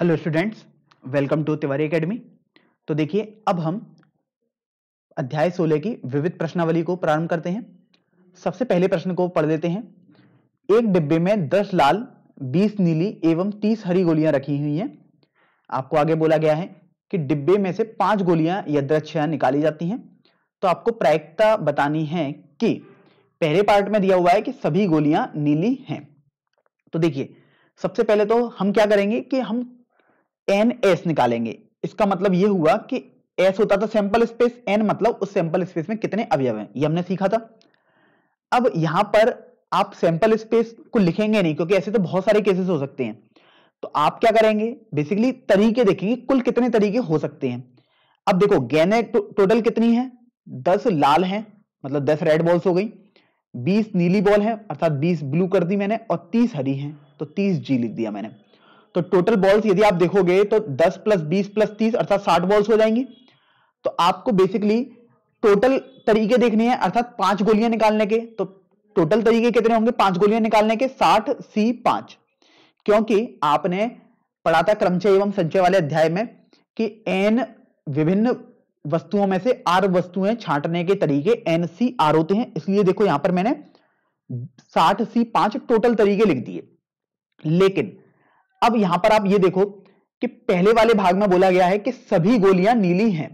hello students welcome to Tiwari academy तो देखिए अब हम अध्याय 16 की विविध प्रश्नावली को प्रारंभ करते हैं सबसे पहले प्रश्न को पढ़ लेते हैं एक डिब्बे में 10 लाल 20 नीली एवं 30 हरी गोलियां रखी हुई हैं आपको आगे बोला गया है कि डिब्बे में से पांच गोलियां यद्रक्षया निकाली जाती हैं तो आपको प्रायिकता बतानी है कि पहले पार्ट में दिया हुआ है कि सभी गोलियां नीली हैं तो देखिए सबसे पहले तो हम क्या करेंगे कि हम एन एस निकालेंगे इसका मतलब यह हुआ कि एस होता था सैंपल स्पेस एन मतलब उस सैंपल स्पेस में कितने अवयव हैं ये हमने सीखा था अब यहां पर आप सैंपल स्पेस को लिखेंगे नहीं क्योंकि ऐसे तो बहुत सारे केसेस हो सकते हैं तो आप क्या करेंगे बेसिकली तरीके देखेंगे कुल कितने तरीके हो सकते हैं अब देखो गेंदें टोटल कितनी है दस लाल है मतलब दस रेड बॉल्स हो गई बीस नीली बॉल है अर्थात बीस ब्लू कर दी मैंने और तीस हरी है तो तीस जी लिख दिया मैंने तो टोटल बॉल्स यदि आप देखोगे तो 10 प्लस 20 प्लस 30 अर्थात 60 बॉल्स हो जाएंगी तो आपको बेसिकली टोटल तरीके देखने हैं अर्थात पांच गोलियां निकालने के तो टोटल तरीके कितने होंगे पांच गोलियां निकालने के साठ सी पांच क्योंकि आपने पढ़ा था क्रमचय एवं संचय वाले अध्याय में कि एन विभिन्न वस्तुओं में से आर वस्तुएं छांटने के तरीके एन सी आर होते हैं इसलिए देखो यहां पर मैंने साठ सी पांच टोटल तरीके लिख दिए लेकिन अब यहां पर आप ये देखो कि पहले वाले भाग में बोला गया है कि सभी गोलियां नीली हैं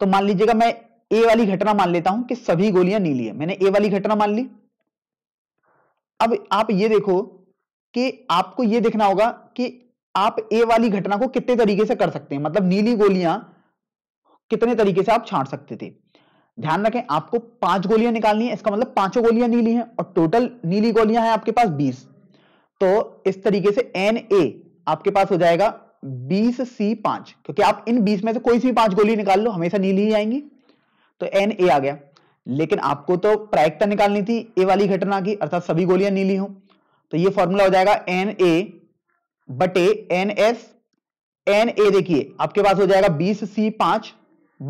तो मान लीजिएगा मैं ए वाली घटना मान लेता हूं कि सभी गोलियां नीली है मैंने ए वाली घटना मान ली अब आप ये देखो कि आपको यह देखना होगा कि आप ए वाली घटना को कितने तरीके से कर सकते हैं मतलब नीली गोलियां कितने तरीके से आप छाट सकते थे ध्यान रखें आपको पांच गोलियां निकालनी है इसका मतलब पांचों गोलियां नीली हैं और टोटल नीली गोलियां हैं आपके पास बीस तो इस तरीके से एन ए आपके पास हो जाएगा बीस सी पांच क्योंकि आप इन बीस में से कोई सी पांच गोली निकाल लो हमेशा नीली ही आएंगी तो एन ए आ गया लेकिन आपको तो प्रायिकता निकालनी थी ए वाली घटना की अर्थात सभी गोलियां नीली हो तो ये फॉर्मूला हो जाएगा एन ए बटे एन एस एन ए देखिए आपके पास हो जाएगा बीस सी पांच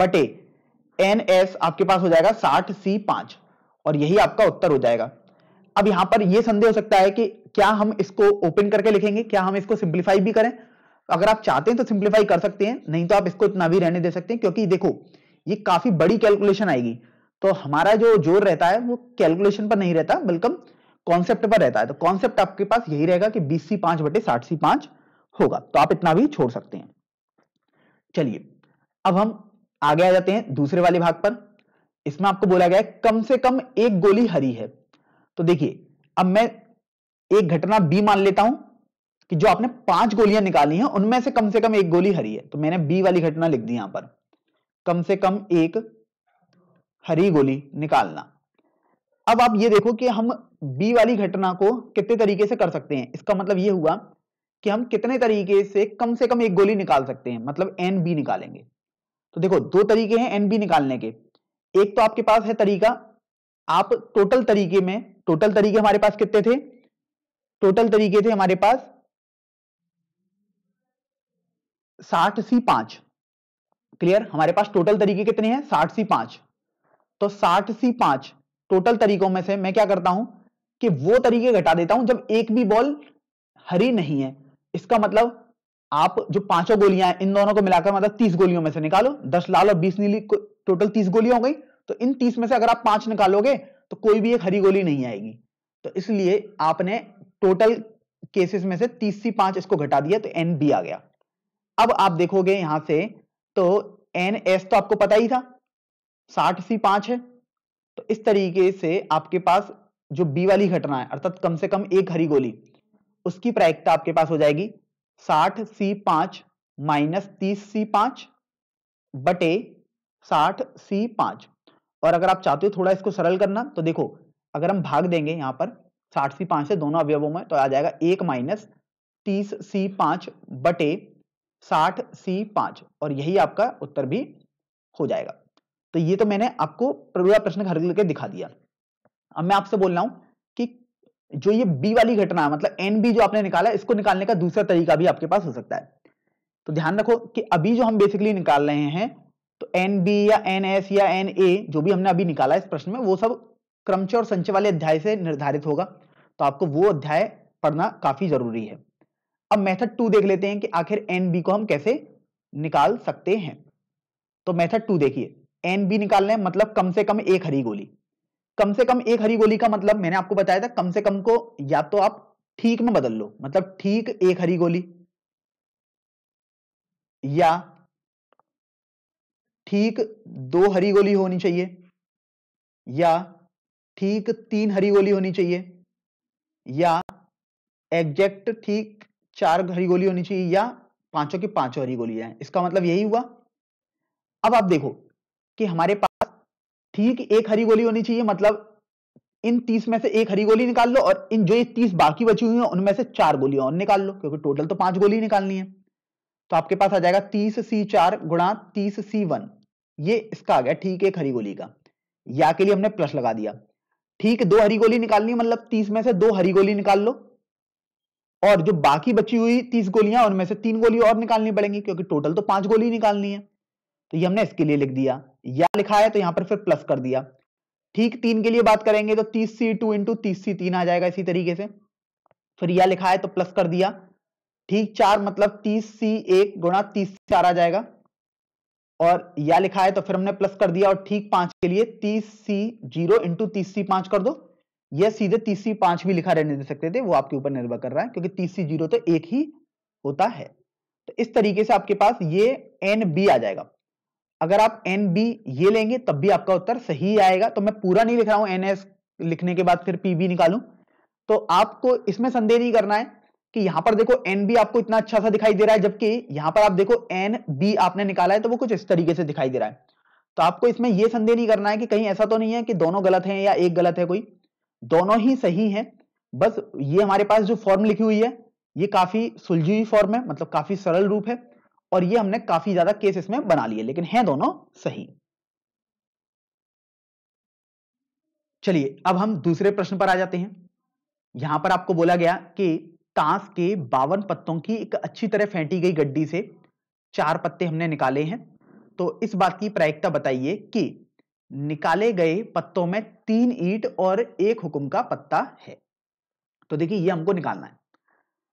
बटे एन एस आपके पास हो जाएगा साठ सी पांच और यही आपका उत्तर हो जाएगा अब यहां पर यह संदेह हो सकता है कि क्या हम इसको ओपन करके लिखेंगे क्या हम इसको सिंप्लीफाई भी करें अगर आप चाहते हैं तो सिंप्लीफाई कर सकते हैं नहीं तो आप इसको इतना भी रहने दे सकते हैं क्योंकि देखो ये काफी बड़ी कैलकुलेशन आएगी तो हमारा जो जोर रहता है वो कैलकुलेशन पर नहीं रहता बल्कि कॉन्सेप्ट पर रहता है तो कॉन्सेप्ट आपके पास यही रहेगा कि बीस सी पांच बटे साठ सी पांच होगा तो आप इतना भी छोड़ सकते हैं चलिए अब हम आगे आ जाते हैं दूसरे वाले भाग पर इसमें आपको बोला गया है कम से कम एक गोली हरी है तो देखिए अब मैं एक घटना बी मान लेता हूं कि जो आपने पांच गोलियां निकाली हैं उनमें से कम से कम एक गोली हरी है तो मैंने बी वाली घटना लिख दी यहां पर कम से कम एक हरी गोली निकालना अब आप ये देखो कि हम बी वाली घटना को कितने तरीके से कर सकते हैं इसका मतलब ये हुआ कि हम कितने तरीके से कम से कम एक गोली निकाल सकते हैं मतलब एन बी निकालेंगे तो देखो दो तरीके हैं एन बी निकालने के एक तो आपके पास है तरीका आप टोटल तरीके में टोटल तरीके हमारे पास कितने थे टोटल तरीके थे हमारे पास साठ सी पांच क्लियर हमारे पास टोटल तरीके कितने हैं साठ सी पांच तो साठ सी पांच टोटल तरीकों में से मैं क्या करता हूं कि वो तरीके घटा देता हूं जब एक भी बॉल हरी नहीं है इसका मतलब आप जो पांचों गोलियां हैं इन दोनों को मिलाकर मतलब तीस गोलियों में से निकालो दस लाल और बीस नीली टोटल तीस गोलियां हो गई तो इन तीस में से अगर आप पांच निकालोगे तो कोई भी एक हरी गोली नहीं आएगी तो इसलिए आपने टोटल केसेस में से तीस सी पांच इसको घटा दिया तो एन बी आ गया अब आप देखोगे यहां से तो एन एस तो आपको पता ही था साठ सी पांच है तो इस तरीके से आपके पास जो बी वाली घटना है अर्थात कम से कम एक हरी गोली उसकी प्रायिकता आपके पास हो जाएगी साठ सी पांच माइनस तीस सी पांच बटे साठ सी पांच और अगर आप चाहते हो थोड़ा इसको सरल करना तो देखो अगर हम भाग देंगे यहां पर साठ सी पांच है दोनों अवयवों में तो आ जाएगा एक माइनस तीस सी पांच बटे साठ सी पांच और यही आपका उत्तर भी हो जाएगा तो ये तो मैंने आपको पूरा प्रश्न घर करके दिखा दिया अब मैं आपसे बोल रहा हूं कि जो ये बी वाली घटना है मतलब एन बी जो आपने निकाला इसको निकालने का दूसरा तरीका भी आपके पास हो सकता है तो ध्यान रखो कि अभी जो हम बेसिकली निकाल रहे हैं तो एन बी या एन एस या एन ए जो भी हमने अभी निकाला इस प्रश्न में वो सब क्रमच और संचय वाले अध्याय से निर्धारित होगा तो आपको वो अध्याय पढ़ना काफी जरूरी है अब मेथड टू देख लेते हैं कि आखिर एन बी को हम कैसे निकाल सकते हैं तो मेथड टू देखिए एन बी निकालने मतलब कम से कम एक हरी गोली कम से कम एक हरी गोली का मतलब मैंने आपको बताया था कम से कम को या तो आप ठीक में बदल लो मतलब ठीक एक हरी गोली या ठीक दो हरी गोली होनी चाहिए या ठीक तीन हरी गोली होनी चाहिए या एग्जैक्ट ठीक चार हरी गोली होनी चाहिए या पांचों की पांचों हरी गोली है इसका मतलब यही हुआ अब आप देखो कि हमारे पास ठीक एक हरी गोली होनी चाहिए मतलब इन तीस में से एक हरी गोली निकाल लो और इन जो ये तीस बाकी बची हुई है उनमें से चार गोली और निकाल लो क्योंकि टोटल तो पांच गोली निकालनी है तो आपके पास आ जाएगा तीस सी चार गुणा तीस सी वन ये इसका आ गया ठीक एक हरी गोली का या के लिए हमने प्लस लगा दिया ठीक दो हरी गोली निकालनी मतलब तीस में से दो हरी गोली निकाल लो और जो बाकी बची हुई तीस गोलियां उनमें से तीन गोली और निकालनी पड़ेंगी क्योंकि टोटल तो पांच गोली निकालनी है तो ये हमने इसके लिए लिख दिया या लिखा है तो यहां पर फिर प्लस कर दिया ठीक तीन के लिए बात करेंगे तो तीस सी टू इंटू तीस सी तीन आ जाएगा इसी तरीके से फिर यह लिखा है तो प्लस कर दिया ठीक चार मतलब तीस सी एक गुणा तीस चार आ जाएगा और या लिखा है तो फिर हमने प्लस कर दिया और ठीक पांच के लिए तीस सी जीरो इंटू तीस सी पांच कर दो या सीधे तीस सी पांच भी लिखा रहने दे सकते थे वो आपके ऊपर निर्भर कर रहा है क्योंकि तीस सी जीरो तो एक ही होता है तो इस तरीके से आपके पास ये एन बी आ जाएगा अगर आप एन बी ये लेंगे तब भी आपका उत्तर सही आएगा तो मैं पूरा नहीं लिख रहा हूं एन एस लिखने के बाद फिर पी बी निकालू तो आपको इसमें संदेह नहीं करना है कि यहां पर देखो एन बी आपको इतना अच्छा सा दिखाई दे रहा है जबकि यहां पर आप देखो एन बी आपने निकाला है तो वो कुछ इस तरीके से दिखाई दे रहा है तो आपको इसमें यह संदेह नहीं करना है कि कहीं ऐसा तो नहीं है कि दोनों गलत हैं या एक गलत है कोई दोनों ही सही हैं बस ये हमारे पास जो फॉर्म लिखी हुई है ये काफी सुलझी हुई फॉर्म है मतलब काफी सरल रूप है और ये हमने काफी ज्यादा केस इसमें बना लिए लेकिन हैं दोनों सही चलिए अब हम दूसरे प्रश्न पर आ जाते हैं यहां पर आपको बोला गया कि कांस के बावन पत्तों की एक अच्छी तरह फेंटी गई गड्डी से चार पत्ते हमने निकाले हैं तो इस बात की प्रायिकता बताइए कि निकाले गए पत्तों में तीन ईट और एक हुक्म का पत्ता है तो देखिए ये हमको निकालना है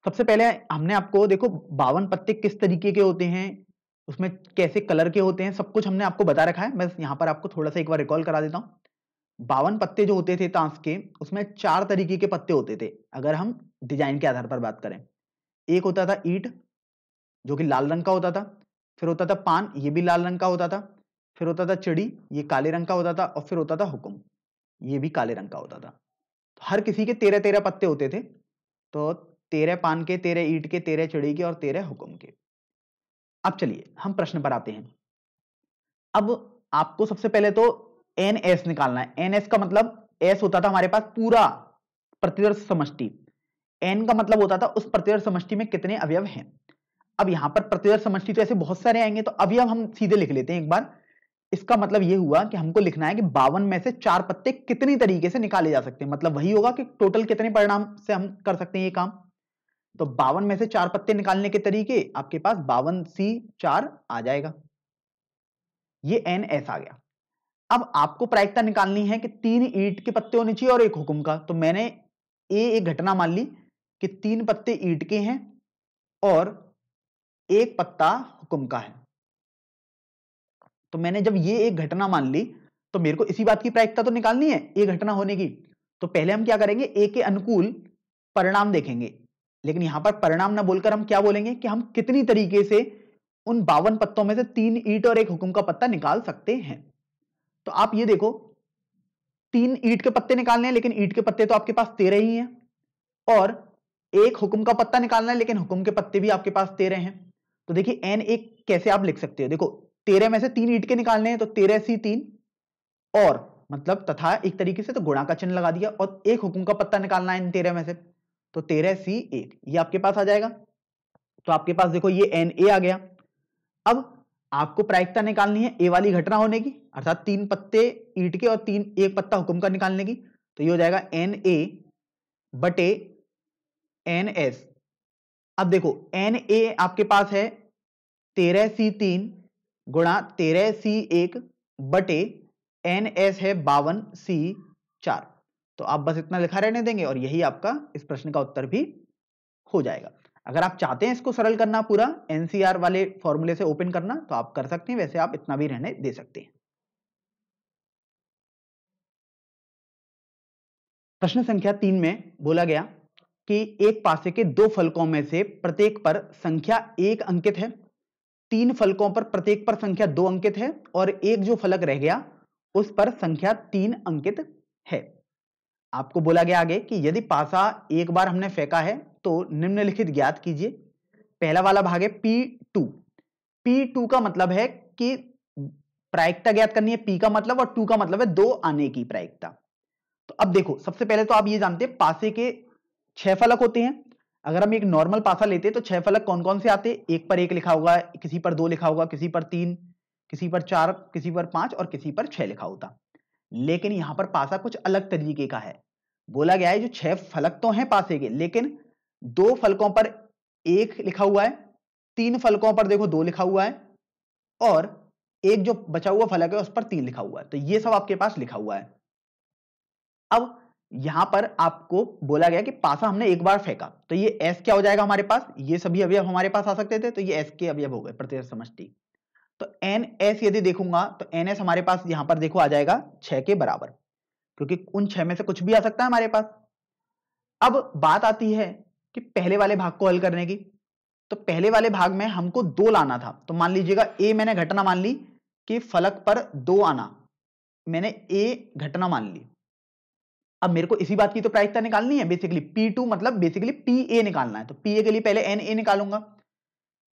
सबसे पहले हमने आपको देखो बावन पत्ते किस तरीके के होते हैं उसमें कैसे कलर के होते हैं सब कुछ हमने आपको बता रखा है मैं यहां पर आपको थोड़ा सा एक बार रिकॉल करा देता हूं बावन पत्ते जो होते थे तांस के उसमें चार तरीके के पत्ते होते थे अगर हम डिजाइन के आधार पर बात करें एक होता था ईट जो कि लाल रंग का होता था फिर होता था पान ये भी लाल रंग का होता था फिर होता था चिड़ी ये काले रंग का होता था और फिर होता था हुकुम ये भी काले रंग का होता था तो हर किसी के तेरह तेरह पत्ते होते थे तो तेरह पान के तेरह ईट के तेरह चिड़ी के और तेरह हुक्म के अब चलिए हम प्रश्न पर आते हैं अब आपको सबसे पहले तो एन एस निकालना है एन एस का मतलब एस होता था हमारे पास पूरा प्रतिदर्श समष्टि एन का मतलब होता था उस प्रतिदर्श समष्टि में कितने अवयव हैं अब यहां पर प्रतिदर्श समष्टि तो ऐसे बहुत सारे आएंगे तो अवयव हम सीधे लिख लेते हैं एक बार इसका मतलब यह हुआ कि हमको लिखना है कि बावन में से चार पत्ते कितने तरीके से निकाले जा सकते हैं मतलब वही होगा कि टोटल कितने परिणाम से हम कर सकते हैं ये काम तो बावन में से चार पत्ते निकालने के तरीके आपके पास बावन सी चार आ जाएगा ये एन एस आ गया अब आपको प्रायिकता निकालनी है कि तीन ईट के पत्ते होने चाहिए और एक हुक्म का तो मैंने ए एक घटना मान ली कि तीन पत्ते ईट के हैं और एक पत्ता हुक्म का है तो मैंने जब ये एक घटना मान ली तो मेरे को इसी बात की प्रायिकता तो निकालनी है ए घटना होने की तो पहले हम क्या करेंगे ए के अनुकूल परिणाम देखेंगे लेकिन यहां पर परिणाम ना बोलकर हम क्या बोलेंगे कि हम कितनी तरीके से उन बावन पत्तों में से तीन ईट और एक हुक्म का पत्ता निकाल सकते हैं तो आप ये देखो तीन ईट के पत्ते निकालने हैं लेकिन ईट के पत्ते तो आपके पास तेरह ही हैं और एक हुक्म का पत्ता निकालना है लेकिन हुक्म के पत्ते भी आपके पास तेरह हैं तो देखिए एन एक कैसे आप लिख सकते हो देखो तेरह में से तीन ईट के निकालने हैं तो तेरह सी तीन और मतलब तथा एक तरीके से तो गुणा का चिन्ह लगा दिया और एक हुक्म का पत्ता निकालना है इन तेरह में से तो तेरह सी एक ये आपके पास आ जाएगा तो आपके पास देखो ये एन ए आ गया अब आपको प्रायिकता निकालनी है ए वाली घटना होने की अर्थात तीन पत्ते ईट के और तीन एक पत्ता हुक्म का निकालने की तो ये हो जाएगा एन ए बटे एन एस अब देखो एन ए आपके पास है तेरह सी तीन गुणा तेरह सी एक बटे एन एस है बावन सी चार तो आप बस इतना लिखा रहने देंगे और यही आपका इस प्रश्न का उत्तर भी हो जाएगा अगर आप चाहते हैं इसको सरल करना पूरा एनसीआर वाले फॉर्मूले से ओपन करना तो आप कर सकते हैं वैसे आप इतना भी रहने दे सकते हैं प्रश्न संख्या तीन में बोला गया कि एक पासे के दो फलकों में से प्रत्येक पर संख्या एक अंकित है तीन फलकों पर प्रत्येक पर संख्या दो अंकित है और एक जो फलक रह गया उस पर संख्या तीन अंकित है आपको बोला गया आगे कि यदि पासा एक बार हमने फेंका है तो निम्नलिखित ज्ञात कीजिए पहला वाला भाग है पी टू पी टू का मतलब है कि प्रायिकता ज्ञात करनी है पी का मतलब और टू का मतलब है दो आने की प्रायिकता तो अब देखो सबसे पहले तो आप ये जानते हैं पासे के छह फलक होते हैं अगर हम एक नॉर्मल पासा लेते हैं तो छह फलक कौन कौन से आते हैं एक पर एक लिखा होगा किसी पर दो लिखा होगा किसी पर तीन किसी पर चार किसी पर पांच और किसी पर छह लिखा होता लेकिन यहां पर पासा कुछ अलग तरीके का है बोला गया है जो छह फलक तो हैं पासे के लेकिन दो फलकों पर एक लिखा हुआ है तीन फलकों पर देखो दो लिखा हुआ है और एक जो बचा हुआ फलक है उस पर तीन लिखा हुआ है तो ये सब आपके पास लिखा हुआ है अब यहां पर आपको बोला गया कि पासा हमने एक बार फेंका तो ये एस क्या हो जाएगा हमारे पास ये सभी अवयव हमारे पास आ सकते थे तो ये एस के अभी हो गए प्रतिशत समष्टि तो एन एस यदि देखूंगा तो एन एस हमारे पास यहां पर देखो आ जाएगा छह के बराबर क्योंकि उन छह में से कुछ भी आ सकता है हमारे पास अब बात आती है कि पहले वाले भाग को हल करने की तो पहले वाले भाग में हमको दो लाना था तो मान लीजिएगा ए मैंने घटना मान ली कि फलक पर दो आना मैंने ए घटना मान ली अब मेरे को इसी बात की तो प्रायिकता निकालनी है बेसिकली पी टू मतलब बेसिकली पी ए निकालना है तो पी ए के लिए पहले एन ए निकालूंगा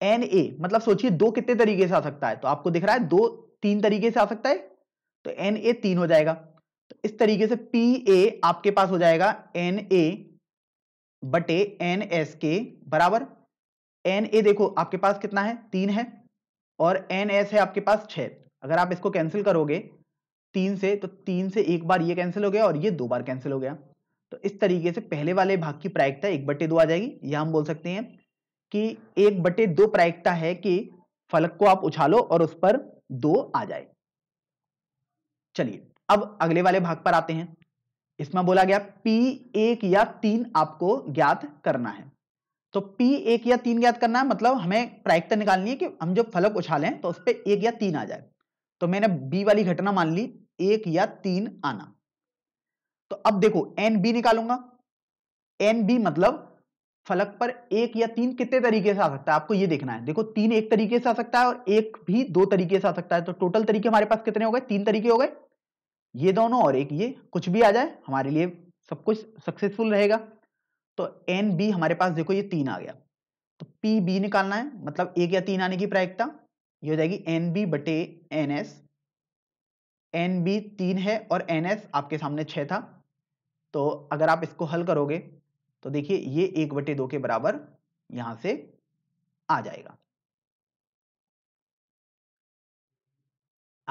एन ए मतलब सोचिए दो कितने तरीके से आ सकता है तो आपको दिख रहा है दो तीन तरीके से आ सकता है तो एन ए तीन हो जाएगा तो इस तरीके से पी ए आपके पास हो जाएगा एन ए बटे एन एस के बराबर एन ए देखो आपके पास कितना है तीन है और एन एस है आपके पास छह अगर आप इसको कैंसिल करोगे तीन से तो तीन से एक बार ये कैंसिल हो गया और ये दो बार कैंसिल हो गया तो इस तरीके से पहले वाले भाग की प्रायिकता एक बटे दो आ जाएगी या हम बोल सकते हैं कि एक बटे दो प्रायिकता है कि फलक को आप उछालो और उस पर दो आ जाए चलिए अब अगले वाले भाग पर आते हैं इसमें बोला गया पी एक या तीन आपको ज्ञात करना है तो पी एक या तीन ज्ञात करना है मतलब हमें प्रायिकता निकालनी है कि हम जो फलक उछालें तो उस पर एक या तीन आ जाए तो मैंने बी वाली घटना मान ली एक या तीन आना तो अब देखो एन बी निकालूंगा एन बी मतलब फलक पर एक या तीन कितने तरीके से आ सकता है आपको यह देखना है देखो तीन एक तरीके से आ सकता है और एक भी दो तरीके से आ सकता है तो टोटल तरीके हमारे पास कितने हो गए तीन तरीके हो गए ये दोनों और एक ये कुछ भी आ जाए हमारे लिए सब कुछ सक्सेसफुल रहेगा तो एन बी हमारे पास देखो ये तीन आ गया तो पी बी निकालना है मतलब एक या तीन आने की प्रायिकता ये हो जाएगी एन बी बटे एन एस एन बी तीन है और एन एस आपके सामने छह था तो अगर आप इसको हल करोगे तो देखिए ये एक बटे दो के बराबर यहां से आ जाएगा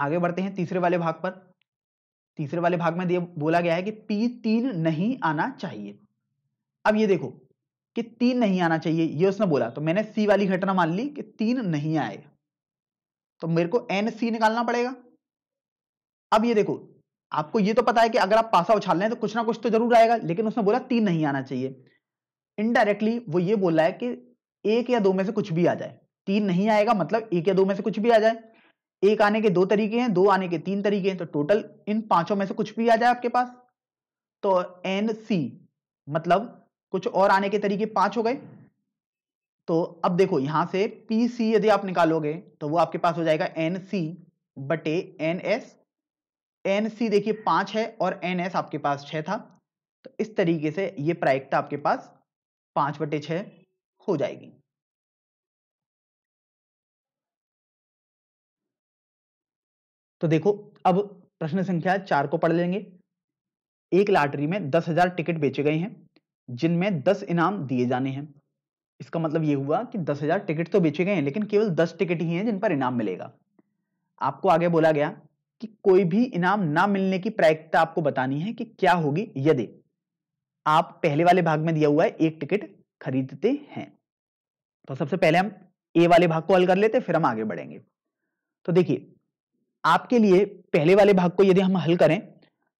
आगे बढ़ते हैं तीसरे वाले भाग पर तीसरे वाले भाग में बोला गया है कि पी तीन नहीं आना चाहिए अब ये देखो कि तीन नहीं आना चाहिए ये उसने बोला तो मैंने सी वाली घटना मान ली कि तीन नहीं आएगा तो मेरे को एन सी निकालना पड़ेगा अब ये देखो आपको ये तो पता है कि अगर आप पासा उछाल लें तो कुछ ना कुछ तो जरूर आएगा लेकिन उसने बोला तीन नहीं आना चाहिए इनडायरेक्टली वो ये बोला है कि एक या दो में से कुछ भी आ जाए तीन नहीं आएगा मतलब एक या दो में से कुछ भी आ जाए एक आने के दो तरीके हैं दो आने के तीन तरीके हैं तो टोटल इन पांचों में से कुछ भी आ जाए आपके पास तो एन सी मतलब कुछ और आने के तरीके पांच हो गए तो अब देखो यहां से पी सी यदि आप निकालोगे तो वो आपके पास हो जाएगा एन सी बटे एन एस एन सी देखिए पांच है और एन एस आपके पास छह था तो इस तरीके से ये प्रायिकता आपके पास पांच बटे छ हो जाएगी तो देखो अब प्रश्न संख्या चार को पढ़ लेंगे एक लॉटरी में दस हजार टिकट बेचे गए हैं जिनमें दस इनाम दिए जाने हैं इसका मतलब ये हुआ कि दस हजार टिकट तो बेचे गए हैं लेकिन केवल दस टिकट ही हैं जिन पर इनाम मिलेगा आपको आगे बोला गया कि कोई भी इनाम ना मिलने की प्रायिकता आपको बतानी है कि क्या होगी यदि आप पहले वाले भाग में दिया हुआ है एक टिकट खरीदते हैं तो सबसे पहले हम ए वाले भाग को हल कर लेते फिर हम आगे बढ़ेंगे तो देखिए आपके लिए पहले वाले भाग को यदि हम हल करें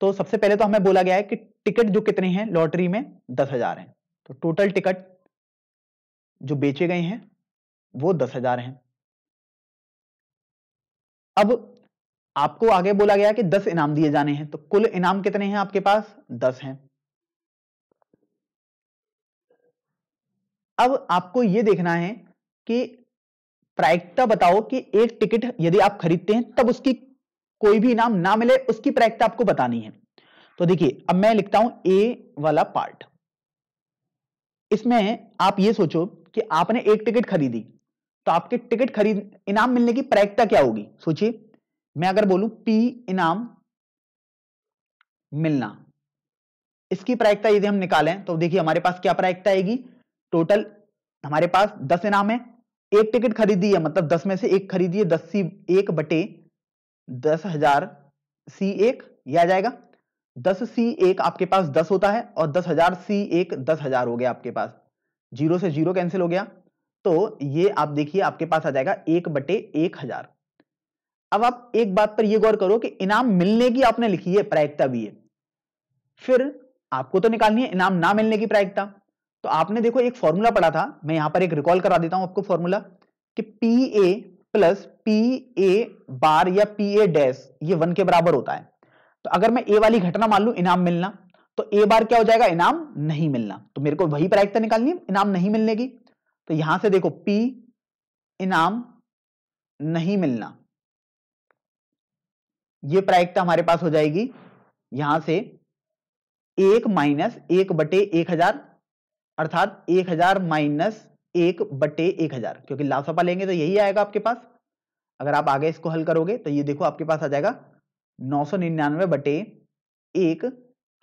तो सबसे पहले तो हमें बोला गया है कि टिकट जो कितने हैं लॉटरी में दस हजार है तो टोटल टिकट जो बेचे गए हैं वो दस हजार है अब आपको आगे बोला गया कि दस इनाम दिए जाने हैं तो कुल इनाम कितने हैं आपके पास दस हैं अब आपको यह देखना है कि प्रायिकता बताओ कि एक टिकट यदि आप खरीदते हैं तब उसकी कोई भी इनाम ना मिले उसकी प्रायिकता आपको बतानी है तो देखिए अब मैं लिखता हूं ए वाला पार्ट इसमें आप ये सोचो कि आपने एक टिकट खरीदी तो आपके टिकट खरीद इनाम मिलने की प्रायिकता क्या होगी सोचिए मैं अगर बोलूं पी इनाम मिलना इसकी प्रायिकता यदि हम निकालें तो देखिए हमारे पास क्या प्रायिकता आएगी टोटल हमारे पास दस इनाम है एक टिकट खरीदी है मतलब दस में से एक खरीदी दस सी एक बटे दस हजार सी एक यह आ जाएगा दस सी एक आपके पास दस होता है और दस हजार सी एक दस हजार हो गया आपके पास जीरो से जीरो कैंसिल हो गया तो ये आप देखिए आपके पास आ जाएगा एक बटे एक हजार अब आप एक बात पर यह गौर करो कि इनाम मिलने की आपने लिखी है प्रायिकता भी है फिर आपको तो निकालनी है इनाम ना मिलने की प्रायिकता तो आपने देखो एक फॉर्मूला पढ़ा था मैं यहां पर एक रिकॉल करा देता हूं आपको फॉर्मूला कि P A plus P A bar या पी ए डैश ये वन के बराबर होता है तो अगर मैं ए वाली घटना मान लू इनाम मिलना तो ए बार क्या हो जाएगा इनाम नहीं मिलना तो मेरे को वही प्रायिकता निकालनी है इनाम नहीं मिलने की तो यहां से देखो पी इनाम नहीं मिलना ये प्रायिकता हमारे पास हो जाएगी यहां से एक माइनस एक बटे एक हजार अर्थात एक हजार माइनस एक बटे एक हजार क्योंकि सपा लेंगे तो यही आएगा आपके पास अगर आप आगे इसको हल करोगे तो ये देखो आपके पास आ जाएगा नौ सौ निन्यानवे बटे एक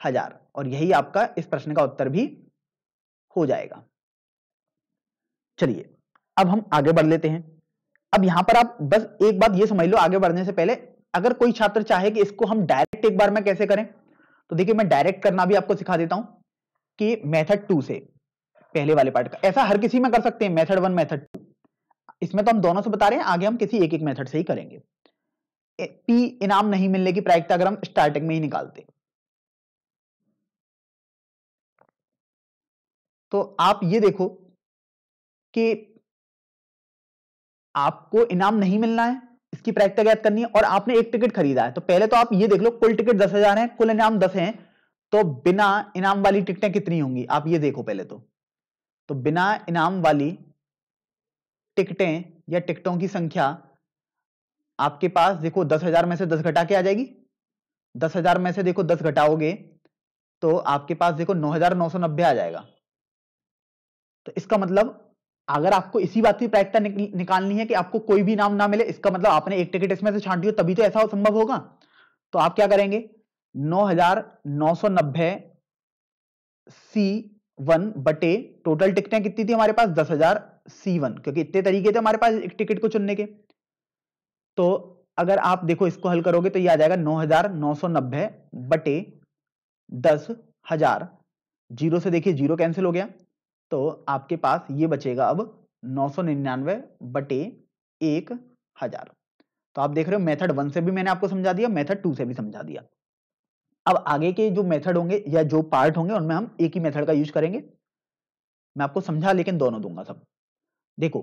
हजार और यही आपका इस प्रश्न का उत्तर भी हो जाएगा चलिए अब हम आगे बढ़ लेते हैं अब यहां पर आप बस एक बात ये समझ लो आगे बढ़ने से पहले अगर कोई छात्र चाहे कि इसको हम डायरेक्ट एक बार में कैसे करें तो देखिए मैं डायरेक्ट करना भी आपको सिखा देता हूं कि मेथड टू से पहले वाले पार्ट का ऐसा हर किसी में कर सकते हैं मेथड वन मेथड टू इसमें तो हम दोनों से बता रहे हैं आगे हम किसी एक एक मेथड से ही करेंगे पी इनाम नहीं मिलने की प्रायिकता अगर हम स्टार्टिंग में ही निकालते तो आप ये देखो कि आपको इनाम नहीं मिलना है इसकी प्रायिकता ज्ञात करनी है और आपने एक टिकट खरीदा है तो पहले तो आप ये देख लो कुल टिकट दस हजार है कुल इनाम दस है तो बिना इनाम वाली टिकटें कितनी होंगी आप ये देखो पहले तो तो बिना इनाम वाली टिकटें या टिकटों की संख्या आपके पास देखो दस हजार में से दस घटा के आ जाएगी दस हजार में से देखो दस घटाओगे तो आपके पास देखो नौ हजार नौ सौ नब्बे आ जाएगा तो इसका मतलब अगर आपको इसी बात की प्रायिकता निक, निकालनी है कि आपको कोई भी नाम ना मिले इसका मतलब आपने एक टिकट इसमें से छांट दी तभी तो ऐसा हो संभव होगा तो आप क्या करेंगे नौ हजार नौ सौ नब्बे सी वन बटे टोटल टिकटें कितनी थी हमारे पास दस हजार सी वन क्योंकि इतने तरीके थे हमारे पास एक टिकट को चुनने के तो अगर आप देखो इसको हल करोगे तो ये आ जाएगा नौ हजार नौ सौ नब्बे बटे दस हजार जीरो से देखिए जीरो कैंसिल हो गया तो आपके पास ये बचेगा अब नौ सौ निन्यानवे बटे एक हजार तो आप देख रहे हो मेथड वन से भी मैंने आपको समझा दिया मेथड टू से भी समझा दिया अब आगे के जो मेथड होंगे या जो पार्ट होंगे उनमें हम एक ही मेथड का यूज करेंगे मैं आपको समझा लेकिन दोनों दूंगा सब देखो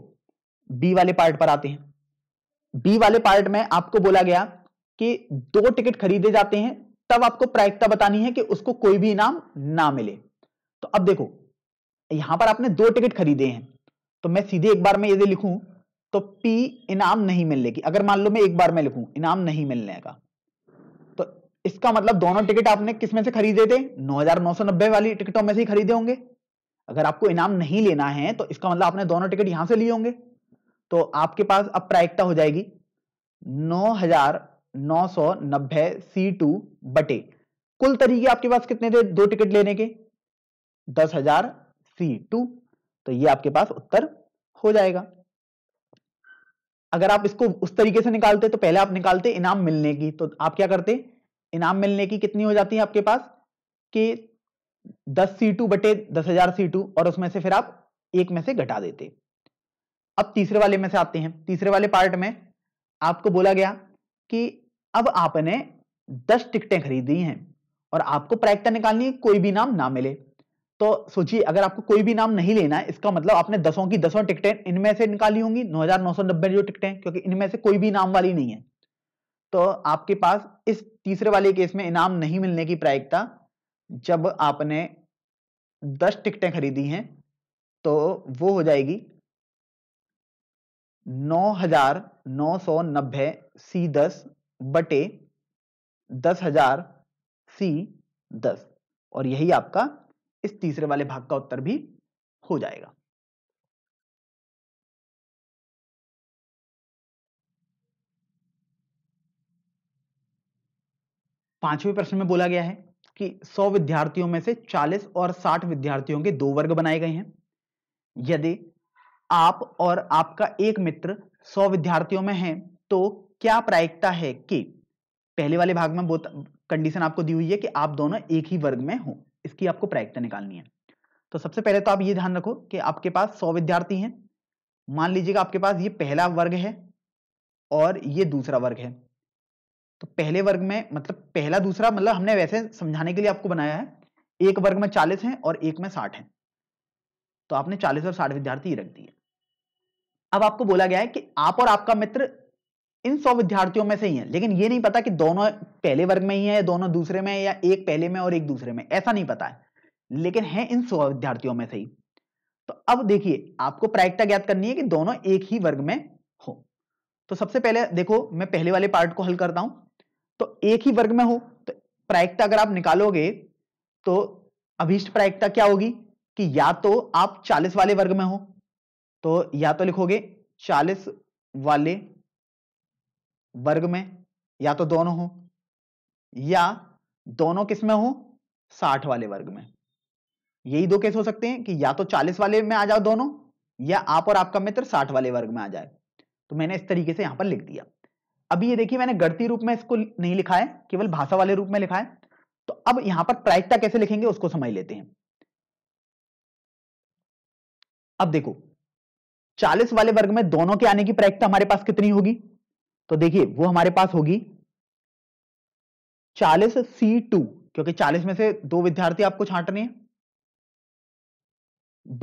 बी वाले पार्ट पर आते हैं बी वाले पार्ट में आपको बोला गया कि दो टिकट खरीदे जाते हैं तब आपको प्रायिकता बतानी है कि उसको कोई भी इनाम ना मिले तो अब देखो यहां पर आपने दो टिकट खरीदे हैं तो मैं सीधे एक बार में यदि लिखूं तो पी इनाम नहीं मिलने की अगर मान लो मैं एक बार में लिखूं इनाम नहीं मिलने का इसका मतलब दोनों टिकट आपने किस में से खरीदे थे 9990 वाली टिकटों में से ही खरीदे होंगे अगर आपको इनाम नहीं लेना है तो इसका मतलब आपने दोनों टिकट यहां से लिए होंगे तो आपके पास अब प्रायिकता हो जाएगी 9990 C2 बटे कुल तरीके आपके पास कितने थे दो टिकट लेने के 10000 C2 तो ये आपके पास उत्तर हो जाएगा अगर आप इसको उस तरीके से निकालते तो पहले आप निकालते इनाम मिलने की तो आप क्या करते इनाम मिलने की कितनी हो जाती है आपके पास कि दस सी टू बटे दस हजार सी टू और उसमें से फिर आप एक में से घटा देते अब तीसरे वाले में से आते हैं तीसरे वाले पार्ट में आपको बोला गया कि अब आपने दस टिकटें खरीदी हैं और आपको प्रायिकता निकालनी है कोई भी नाम ना मिले तो सोचिए अगर आपको कोई भी नाम नहीं लेना है इसका मतलब आपने दसों की दसों टिकटें इनमें से निकाली होंगी नौ हजार नौ सौ नब्बे जो टिकटें क्योंकि इनमें से कोई भी नाम वाली नहीं है तो आपके पास इस तीसरे वाले केस में इनाम नहीं मिलने की प्रायिकता जब आपने दस टिकटें खरीदी हैं तो वो हो जाएगी नौ हजार नौ सौ नब्बे सी दस बटे दस हजार सी दस और यही आपका इस तीसरे वाले भाग का उत्तर भी हो जाएगा पांचवें प्रश्न में बोला गया है कि 100 विद्यार्थियों में से 40 और 60 विद्यार्थियों के दो वर्ग बनाए गए हैं यदि आप और आपका एक मित्र 100 विद्यार्थियों में है तो क्या प्रायिकता है कि पहले वाले भाग में कंडीशन आपको दी हुई है कि आप दोनों एक ही वर्ग में हो इसकी आपको प्रायिकता निकालनी है तो सबसे पहले तो आप ये ध्यान रखो कि आपके पास सौ विद्यार्थी हैं मान लीजिएगा आपके पास ये पहला वर्ग है और ये दूसरा वर्ग है तो पहले वर्ग में मतलब पहला दूसरा मतलब हमने वैसे समझाने के लिए आपको बनाया है एक वर्ग में चालीस है और एक में साठ है तो आपने चालीस और साठ विद्यार्थी रख दिए अब आपको बोला गया है कि आप और आपका मित्र इन सौ विद्यार्थियों में से ही है लेकिन ये नहीं पता कि दोनों पहले वर्ग में ही है दोनों दूसरे में या एक पहले में और एक दूसरे में ऐसा नहीं पता है लेकिन है इन सौ विद्यार्थियों में से ही तो अब देखिए आपको प्रायिकता ज्ञात करनी है कि दोनों एक ही वर्ग में हो तो सबसे पहले देखो मैं पहले वाले पार्ट को हल करता हूं तो एक ही वर्ग में हो तो प्रायिकता अगर आप निकालोगे तो अभीष्ट प्रायिकता क्या होगी कि या तो आप 40 वाले वर्ग में हो तो या तो लिखोगे 40 वाले वर्ग में या तो दोनों हो या दोनों किस में हो 60 वाले वर्ग में यही दो केस हो सकते हैं कि या तो 40 वाले में आ जाओ दोनों या आप और आपका मित्र 60 वाले वर्ग में आ जाए तो मैंने इस तरीके से यहां पर लिख दिया अभी ये देखिए मैंने गणती रूप में इसको नहीं लिखा है केवल भाषा वाले रूप में लिखा है तो अब यहां पर प्रायिकता कैसे लिखेंगे उसको समझ लेते हैं अब देखो 40 वाले वर्ग में दोनों के आने की प्रायिकता हमारे पास कितनी होगी तो देखिए वो हमारे पास होगी 40 C2 क्योंकि 40 में से दो विद्यार्थी आपको छांटने हैं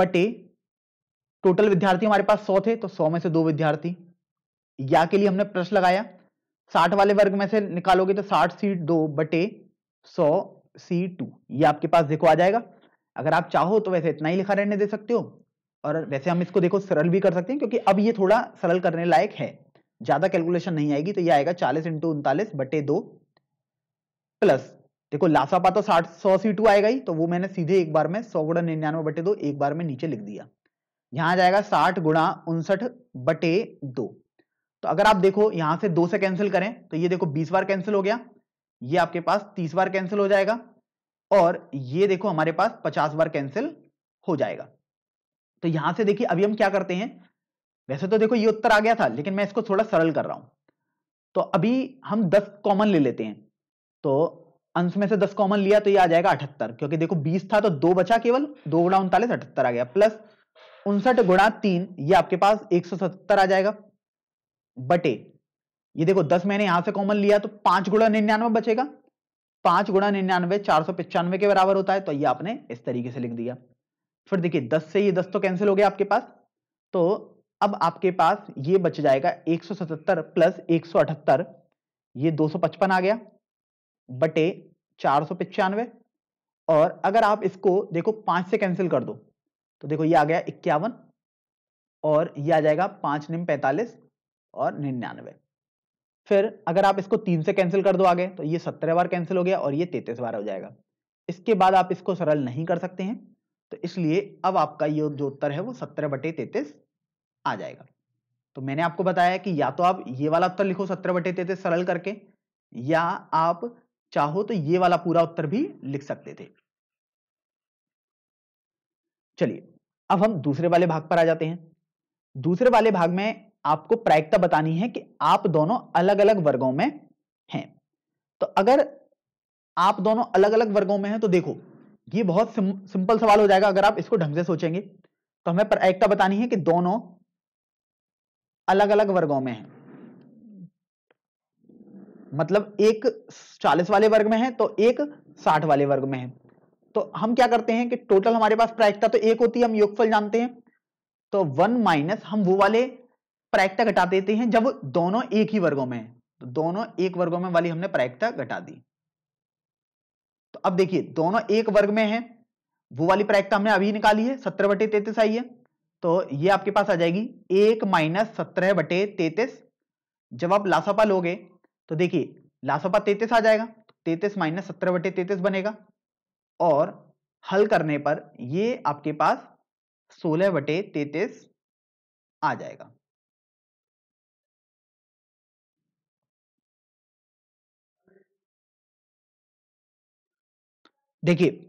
बटे टोटल विद्यार्थी हमारे पास 100 थे तो 100 में से दो विद्यार्थी या के लिए हमने प्रश्न लगाया साठ वाले वर्ग में से निकालोगे तो साठ सी दो बटे सौ सी टू ये आपके पास देखो आ जाएगा अगर आप चाहो तो वैसे इतना ही लिखा रहने दे सकते हो और वैसे हम इसको देखो सरल भी कर सकते हैं क्योंकि अब ये थोड़ा सरल करने लायक है ज्यादा कैलकुलेशन नहीं आएगी तो ये आएगा चालीस इंटू उनतालीस बटे दो प्लस देखो लासापा तो साठ सौ सी टू आएगा ही तो वो मैंने सीधे एक बार में सौ गुणा निन्यानवे बटे दो एक बार में नीचे लिख दिया यहां जाएगा साठ गुणा उनसठ बटे दो तो अगर आप देखो यहां से दो से कैंसिल करें तो ये देखो बीस बार कैंसिल हो गया ये आपके पास तीस बार कैंसिल हो जाएगा और ये देखो हमारे पास पचास बार कैंसिल हो जाएगा तो यहां से देखिए अभी हम क्या करते हैं वैसे तो देखो ये उत्तर आ गया था लेकिन मैं इसको थोड़ा सरल कर रहा हूं तो अभी हम दस कॉमन ले लेते हैं तो अंश में से दस कॉमन लिया तो ये आ जाएगा अठहत्तर क्योंकि देखो बीस था तो दो बचा केवल दो गुणा उनतालीस अठहत्तर आ गया प्लस उनसठ गुणा तीन ये आपके पास एक सौ सत्तर आ जाएगा बटे ये देखो दस मैंने यहां से कॉमन लिया तो पांच गुणा निन्यानवे बचेगा पांच गुणा निन्यानवे चार सौ पिचानवे के बराबर होता है तो ये आपने इस तरीके से लिख दिया फिर देखिए दस से ये दस तो कैंसिल हो गया आपके पास तो अब आपके पास ये बच जाएगा एक सौ सतहत्तर प्लस एक सौ अठहत्तर ये पचपन आ गया बटे चार सौ पिचानवे और अगर आप इसको देखो पांच से कैंसिल कर दो तो देखो ये आ गया इक्यावन और ये आ जाएगा पांच निम पैंतालीस और निन्यानवे फिर अगर आप इसको तीन से कैंसिल कर दो आगे तो ये सत्रह बार कैंसिल हो गया और ये तैतीस बार हो जाएगा इसके बाद आप इसको सरल नहीं कर सकते हैं तो इसलिए अब आपका ये जो उत्तर है वो सत्रह बटे तैतीस आ जाएगा तो मैंने आपको बताया कि या तो आप ये वाला उत्तर लिखो सत्रह बटे तैतीस सरल करके या आप चाहो तो ये वाला पूरा उत्तर भी लिख सकते थे चलिए अब हम दूसरे वाले भाग पर आ जाते हैं दूसरे वाले भाग में आपको प्रायिकता बतानी है कि आप दोनों अलग अलग वर्गों में हैं तो अगर आप दोनों अलग अलग वर्गों में हैं तो देखो ये बहुत सिम, सिंपल सवाल हो जाएगा अगर आप इसको ढंग से सोचेंगे तो हमें प्रायिकता बतानी है कि दोनों अलग अलग वर्गों में हैं मतलब एक चालीस वाले वर्ग में है तो एक साठ वाले वर्ग में है तो हम क्या करते हैं कि टोटल हमारे पास प्रायिकता तो एक होती है हम योगफल जानते हैं तो वन माइनस हम वो वाले प्रायिकता घटा देते हैं जब दोनों एक ही वर्गों में है तो दोनों एक वर्गों में वाली हमने प्रायिकता घटा दी तो अब देखिए दोनों एक वर्ग में है वो वाली प्रायिकता हमने अभी निकाली है सत्रह बटे तैतीस आई है तो ये आपके पास आ जाएगी एक माइनस सत्रह बटे तैतीस जब आप लासापा लोगे तो देखिए लासापा तैतीस आ जाएगा तो तैतीस माइनस सत्रह बटे तैतीस बनेगा और हल करने पर ये आपके पास सोलह बटे तैतीस आ जाएगा देखिए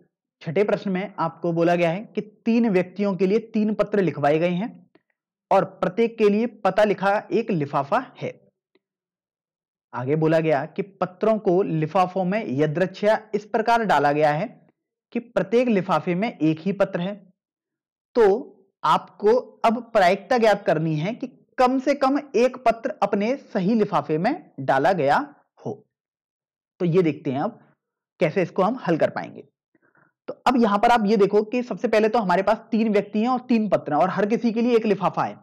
छठे प्रश्न में आपको बोला गया है कि तीन व्यक्तियों के लिए तीन पत्र लिखवाए गए हैं और प्रत्येक के लिए पता लिखा एक लिफाफा है आगे बोला गया कि पत्रों को लिफाफों में यद्रक्षा इस प्रकार डाला गया है कि प्रत्येक लिफाफे में एक ही पत्र है तो आपको अब प्रायिकता ज्ञात करनी है कि कम से कम एक पत्र अपने सही लिफाफे में डाला गया हो तो ये देखते हैं अब कैसे इसको हम हल कर पाएंगे तो अब यहां पर आप ये देखो कि सबसे पहले तो हमारे पास तीन व्यक्ति हैं और तीन पत्र हैं और हर किसी के लिए एक लिफाफा है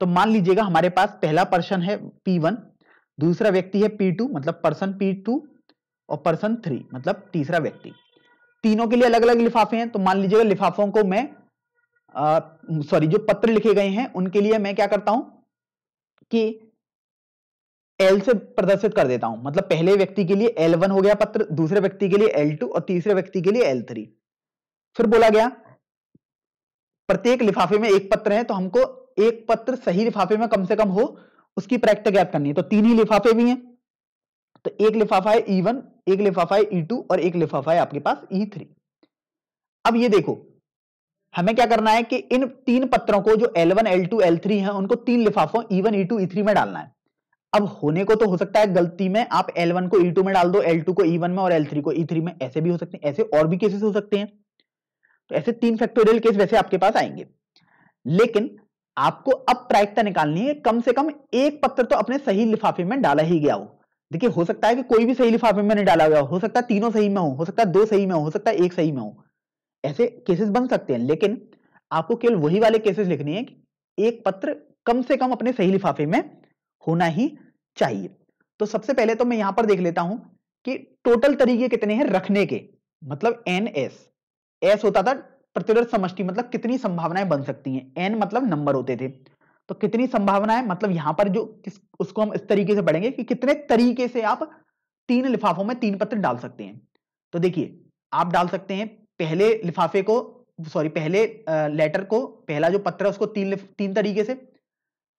तो मान लीजिएगा हमारे पास पहला पर्सन है P1 दूसरा व्यक्ति है P2 मतलब पर्सन P2 और पर्सन थ्री मतलब तीसरा व्यक्ति तीनों के लिए अलग अलग लिफाफे हैं तो मान लीजिएगा लिफाफों को मैं सॉरी जो पत्र लिखे गए हैं उनके लिए मैं क्या करता हूं कि एल से प्रदर्शित कर देता हूं मतलब पहले व्यक्ति के लिए एल वन हो गया पत्र दूसरे व्यक्ति के लिए एल टू और तीसरे व्यक्ति के लिए एल थ्री फिर बोला गया प्रत्येक लिफाफे में एक पत्र है तो हमको एक पत्र सही लिफाफे में कम से कम हो उसकी प्रैक्टिस ज्ञात करनी है तो तीन ही लिफाफे भी हैं तो एक लिफाफा है ई e वन एक लिफाफा है ई e टू और एक लिफाफा है आपके पास ई e थ्री अब ये देखो हमें क्या करना है कि इन तीन पत्रों को जो एल टू एल थ्री है उनको तीन लिफाफों टू ई थ्री में डालना है अब होने को तो हो सकता है गलती में आप L1 को E2 में डाल दो L2 को E1 में और L3 को E3 में ऐसे भी हो सकते हैं ऐसे और भी केसेस हो सकते हैं तो ऐसे तीन फैक्टोरियल केस वैसे आपके पास आएंगे लेकिन आपको अब प्रायिकता निकालनी है कम से कम एक पत्र तो अपने सही लिफाफे में डाला ही गया हो देखिए हो सकता है कि कोई भी सही लिफाफे में नहीं डाला हुआ हो सकता है तीनों सही में हो हो सकता है दो सही में हो हो सकता है एक सही में हो ऐसे केसेस बन सकते हैं लेकिन आपको केवल वही वाले केसेस लिखनी है कि एक पत्र कम से कम अपने सही लिफाफे में होना ही चाहिए तो सबसे पहले तो मैं यहां पर देख लेता हूं कि टोटल तरीके कितने हैं रखने के मतलब एन एस एस होता था प्रतिरथ समष्टि मतलब कितनी संभावनाएं बन सकती हैं एन मतलब नंबर होते थे तो कितनी संभावनाएं मतलब यहां पर जो किस, उसको हम इस तरीके से पढ़ेंगे कि कितने तरीके से आप तीन लिफाफों में तीन पत्र डाल सकते हैं तो देखिए आप डाल सकते हैं पहले लिफाफे को सॉरी पहले लेटर को पहला जो पत्र है उसको तीन तीन तरीके से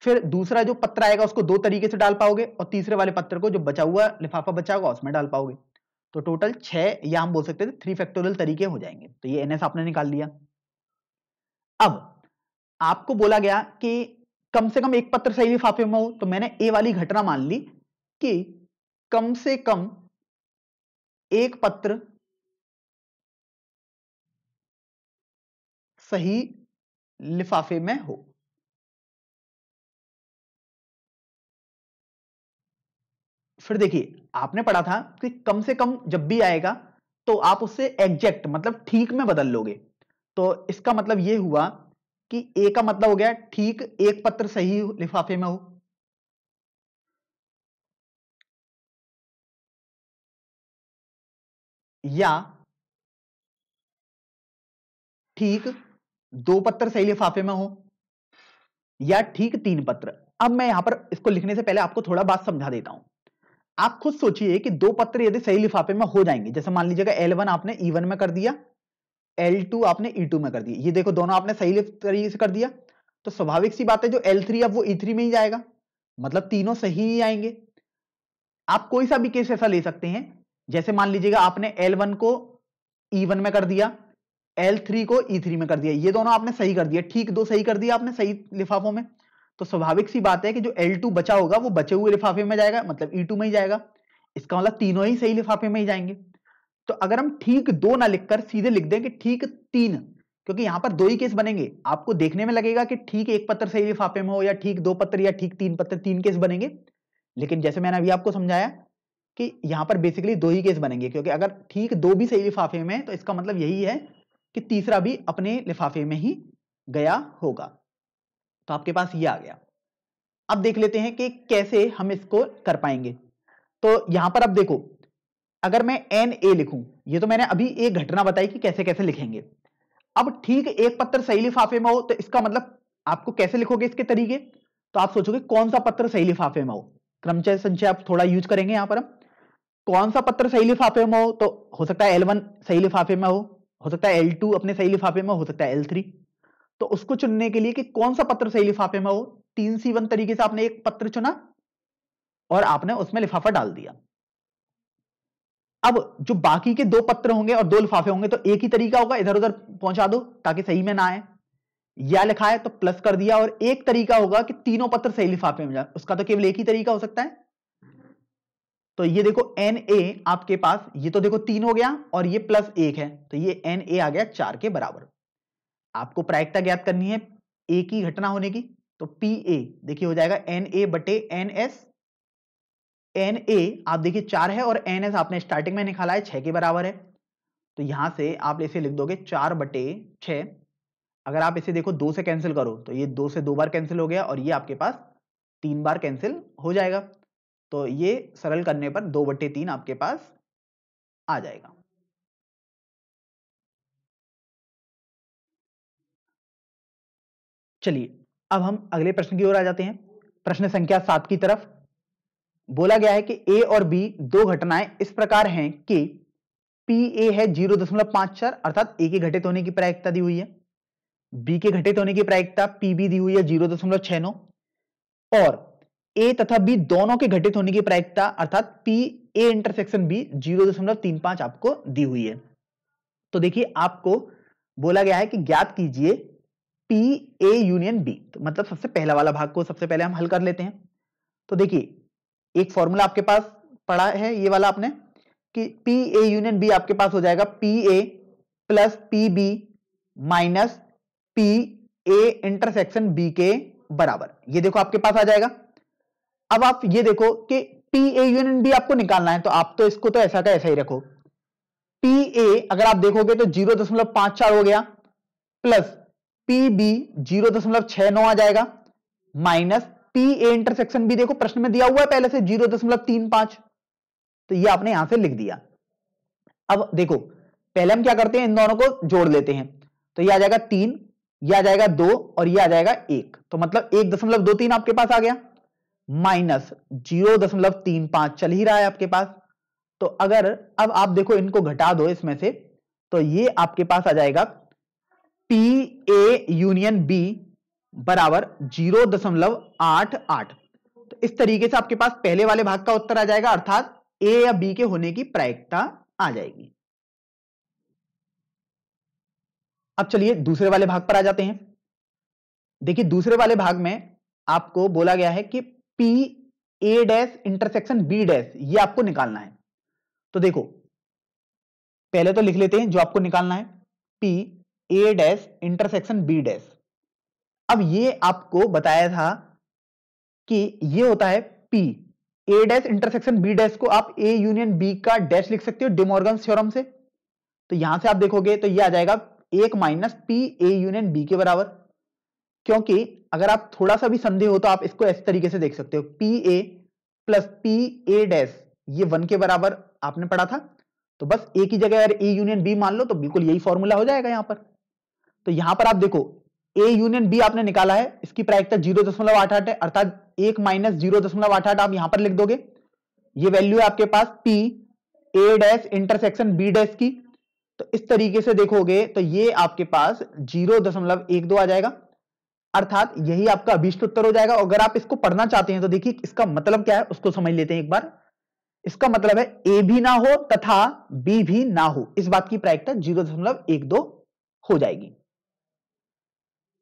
फिर दूसरा जो पत्र आएगा उसको दो तरीके से डाल पाओगे और तीसरे वाले पत्र को जो बचा हुआ लिफाफा बचा हुआ उसमें डाल पाओगे तो टोटल छह या हम बोल सकते थे थ्री फैक्टोरियल तरीके हो जाएंगे तो ये एनएस आपने निकाल लिया अब आपको बोला गया कि कम से कम एक पत्र सही लिफाफे में हो तो मैंने ए वाली घटना मान ली कि कम से कम एक पत्र सही लिफाफे में हो फिर देखिए आपने पढ़ा था कि कम से कम जब भी आएगा तो आप उससे एग्जैक्ट मतलब ठीक में बदल लोगे तो इसका मतलब यह हुआ कि ए का मतलब हो गया ठीक एक पत्र सही लिफाफे में हो या ठीक दो पत्र सही लिफाफे में हो या ठीक तीन पत्र अब मैं यहां पर इसको लिखने से पहले आपको थोड़ा बात समझा देता हूं आप खुद सोचिए कि दो पत्र यदि सही लिफाफे में हो जाएंगे जैसे मान लीजिएगा एल वन आपने ई e वन में कर दिया एल टू आपने ई e टू में कर दिया ये देखो दोनों आपने सही तरीके से कर दिया तो स्वाभाविक सी बात है जो एल थ्री अब वो ई e थ्री में ही जाएगा मतलब तीनों सही ही आएंगे आप कोई सा भी केस ऐसा ले सकते हैं जैसे मान लीजिएगा आपने एल वन को ई वन में कर दिया एल थ्री को ई थ्री में कर दिया ये दोनों आपने सही कर दिया ठीक दो सही कर दिया आपने सही लिफाफों में तो स्वाभाविक सी बात है कि जो L2 बचा होगा वो बचे हुए लिफाफे में जाएगा मतलब E2 में ही जाएगा इसका मतलब तीनों ही सही लिफाफे में ही जाएंगे तो अगर हम ठीक दो ना लिखकर सीधे लिख दें कि ठीक तीन क्योंकि यहां पर दो ही केस बनेंगे आपको देखने में लगेगा कि ठीक एक पत्र सही लिफाफे में हो या ठीक दो पत्र या ठीक तीन पत्र तीन केस बनेंगे लेकिन जैसे मैंने अभी आपको समझाया कि यहां पर बेसिकली दो ही केस बनेंगे क्योंकि अगर ठीक दो भी सही लिफाफे में तो इसका मतलब यही है कि तीसरा भी अपने लिफाफे में ही गया होगा तो आपके पास ये आ गया अब देख लेते हैं कि कैसे हम इसको कर पाएंगे तो यहां पर अब देखो अगर मैं एन ए लिखूं ये तो मैंने अभी एक घटना बताई कि कैसे कैसे लिखेंगे अब ठीक एक पत्र सही लिफाफे में हो तो इसका मतलब आपको कैसे लिखोगे इसके तरीके तो आप सोचोगे कौन सा पत्र सही लिफाफे में हो क्रमचय संचय आप थोड़ा यूज करेंगे यहां पर हम कौन सा पत्र सही लिफाफे में हो तो हो सकता है एल वन सही लिफाफे में हो हो सकता है एल टू अपने सही लिफाफे में हो सकता है एल थ्री तो उसको चुनने के लिए कि कौन सा पत्र सही लिफाफे में हो तीन सी वन तरीके से आपने एक पत्र चुना और आपने उसमें लिफाफा डाल दिया अब जो बाकी के दो पत्र होंगे और दो लिफाफे होंगे तो एक ही तरीका होगा इधर उधर पहुंचा दो ताकि सही में ना आए या लिखा है तो प्लस कर दिया और एक तरीका होगा कि तीनों पत्र सही लिफाफे में जाए उसका तो केवल एक ही तरीका हो सकता है तो ये देखो एन ए आपके पास ये तो देखो तीन हो गया और ये प्लस एक है तो ये एन ए आ गया चार के बराबर आपको प्रायिकता ज्ञात करनी है ए की घटना होने की तो पी ए देखिए हो जाएगा एन ए बटे एन एस एन ए आप देखिए चार है और एन एस आपने स्टार्टिंग में निकाला है छह के बराबर है तो यहां से आप इसे लिख दोगे चार बटे छ अगर आप इसे देखो दो से कैंसिल करो तो ये दो से दो बार कैंसिल हो गया और ये आपके पास तीन बार कैंसिल हो जाएगा तो ये सरल करने पर दो बटे तीन आपके पास आ जाएगा चलिए अब हम अगले प्रश्न की ओर आ जाते हैं प्रश्न संख्या सात की तरफ बोला गया है कि ए और बी दो घटनाएं इस प्रकार हैं कि पी ए है जीरो दशमलव पांच चार अर्थात ए के घटित होने की प्रायिकता दी हुई है बी के घटित होने की प्रायिकता पी बी दी हुई है जीरो दशमलव छह नौ और ए तथा बी दोनों के घटित होने की प्रायिकता अर्थात P A intersection B zero दशमलव तीन पांच आपको दी हुई है तो देखिए आपको बोला गया है कि ज्ञात कीजिए पी ए यूनियन बी तो मतलब सबसे पहला वाला भाग को सबसे पहले हम हल कर लेते हैं तो देखिए एक फॉर्मूला आपके पास पड़ा है ये वाला आपने कि पी ए यूनियन बी आपके पास हो जाएगा P A plus P B minus P A intersection B के बराबर ये देखो आपके पास आ जाएगा अब आप ये देखो कि पी ए यूनियन बी आपको निकालना है तो आप तो इसको तो ऐसा का ऐसा ही रखो पी ए अगर आप देखोगे तो जीरो दशमलव पांच चार हो गया प्लस पी बी जीरो दशमलव छह नौ आ जाएगा माइनस पी ए इंटरसेक्शन भी देखो प्रश्न में दिया हुआ है पहले से जीरो दशमलव तीन पांच तो ये आपने यहां से लिख दिया अब देखो पहले हम क्या करते हैं इन दोनों को जोड़ लेते हैं तो ये आ जाएगा तीन ये आ जाएगा दो और ये आ जाएगा एक तो मतलब एक दशमलव दो तीन आपके पास आ गया माइनस जीरो दशमलव तीन पांच चल ही रहा है आपके पास तो अगर अब आप देखो इनको घटा दो इसमें से तो ये आपके पास आ जाएगा पी ए यूनियन बी बराबर जीरो दशमलव आठ आठ तो इस तरीके से आपके पास पहले वाले भाग का उत्तर आ जाएगा अर्थात ए या बी के होने की प्रायिकता आ जाएगी अब चलिए दूसरे वाले भाग पर आ जाते हैं देखिए दूसरे वाले भाग में आपको बोला गया है कि P A dash intersection B dash ये आपको निकालना है तो देखो पहले तो लिख लेते हैं जो आपको निकालना है P A dash intersection B dash अब ये आपको बताया था कि ये होता है P A dash intersection B dash को आप ए यूनियन बी का डैश लिख सकते हो डिमोर्गन थ्योरम से तो यहां से आप देखोगे तो ये आ जाएगा एक minus P A union B के बराबर क्योंकि अगर आप थोड़ा सा भी संदेह हो तो आप इसको इस तरीके से देख सकते हो P A plus P A dash ये वन के बराबर आपने पढ़ा था तो बस ए की जगह अगर ए यूनियन बी मान लो तो बिल्कुल यही फॉर्मूला हो जाएगा यहां पर तो यहां पर आप देखो ए यूनियन बी आपने निकाला है इसकी प्रायिकता जीरो दशमलव आठ आठ है अर्थात एक माइनस जीरो दशमलव आठ आठ आप यहां पर लिख दोगे ये वैल्यू है आपके पास P A dash intersection B dash की तो इस तरीके से देखोगे तो ये आपके पास जीरो दशमलव एक दो आ जाएगा अर्थात यही आपका अभिष्ट उत्तर हो जाएगा अगर आप इसको पढ़ना चाहते हैं तो देखिए इसका मतलब क्या है उसको समझ लेते हैं एक बार इसका मतलब है ए भी ना हो तथा बी भी ना हो इस बात की प्रायिकता जीरो दशमलव एक दो हो जाएगी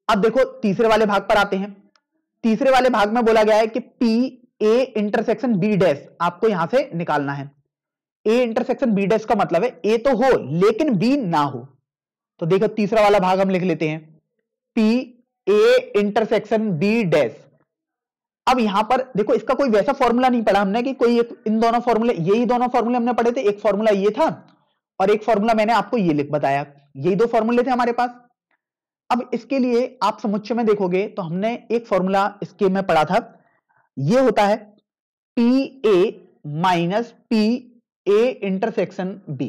अब देखो तीसरे वाले भाग पर आते हैं तीसरे वाले भाग में बोला गया है कि P A intersection B dash आपको यहां से निकालना है ए इंटरसेक्शन बी डैश का मतलब है ए तो हो लेकिन बी ना हो तो देखो तीसरा वाला भाग हम लिख लेते हैं P A intersection B dash अब यहां पर देखो इसका कोई वैसा फॉर्मूला नहीं पढ़ा हमने कि कोई एक इन दोनों फॉर्मूले यही दोनों फॉर्मूले हमने पढ़े थे एक फॉर्मूला ये था और एक फॉर्मूला मैंने आपको ये लिख बताया यही दो फॉर्मूले थे हमारे पास अब इसके लिए आप समुच्चय में देखोगे तो हमने एक फॉर्मूला इसके में पढ़ा था ये होता है P A minus P A intersection B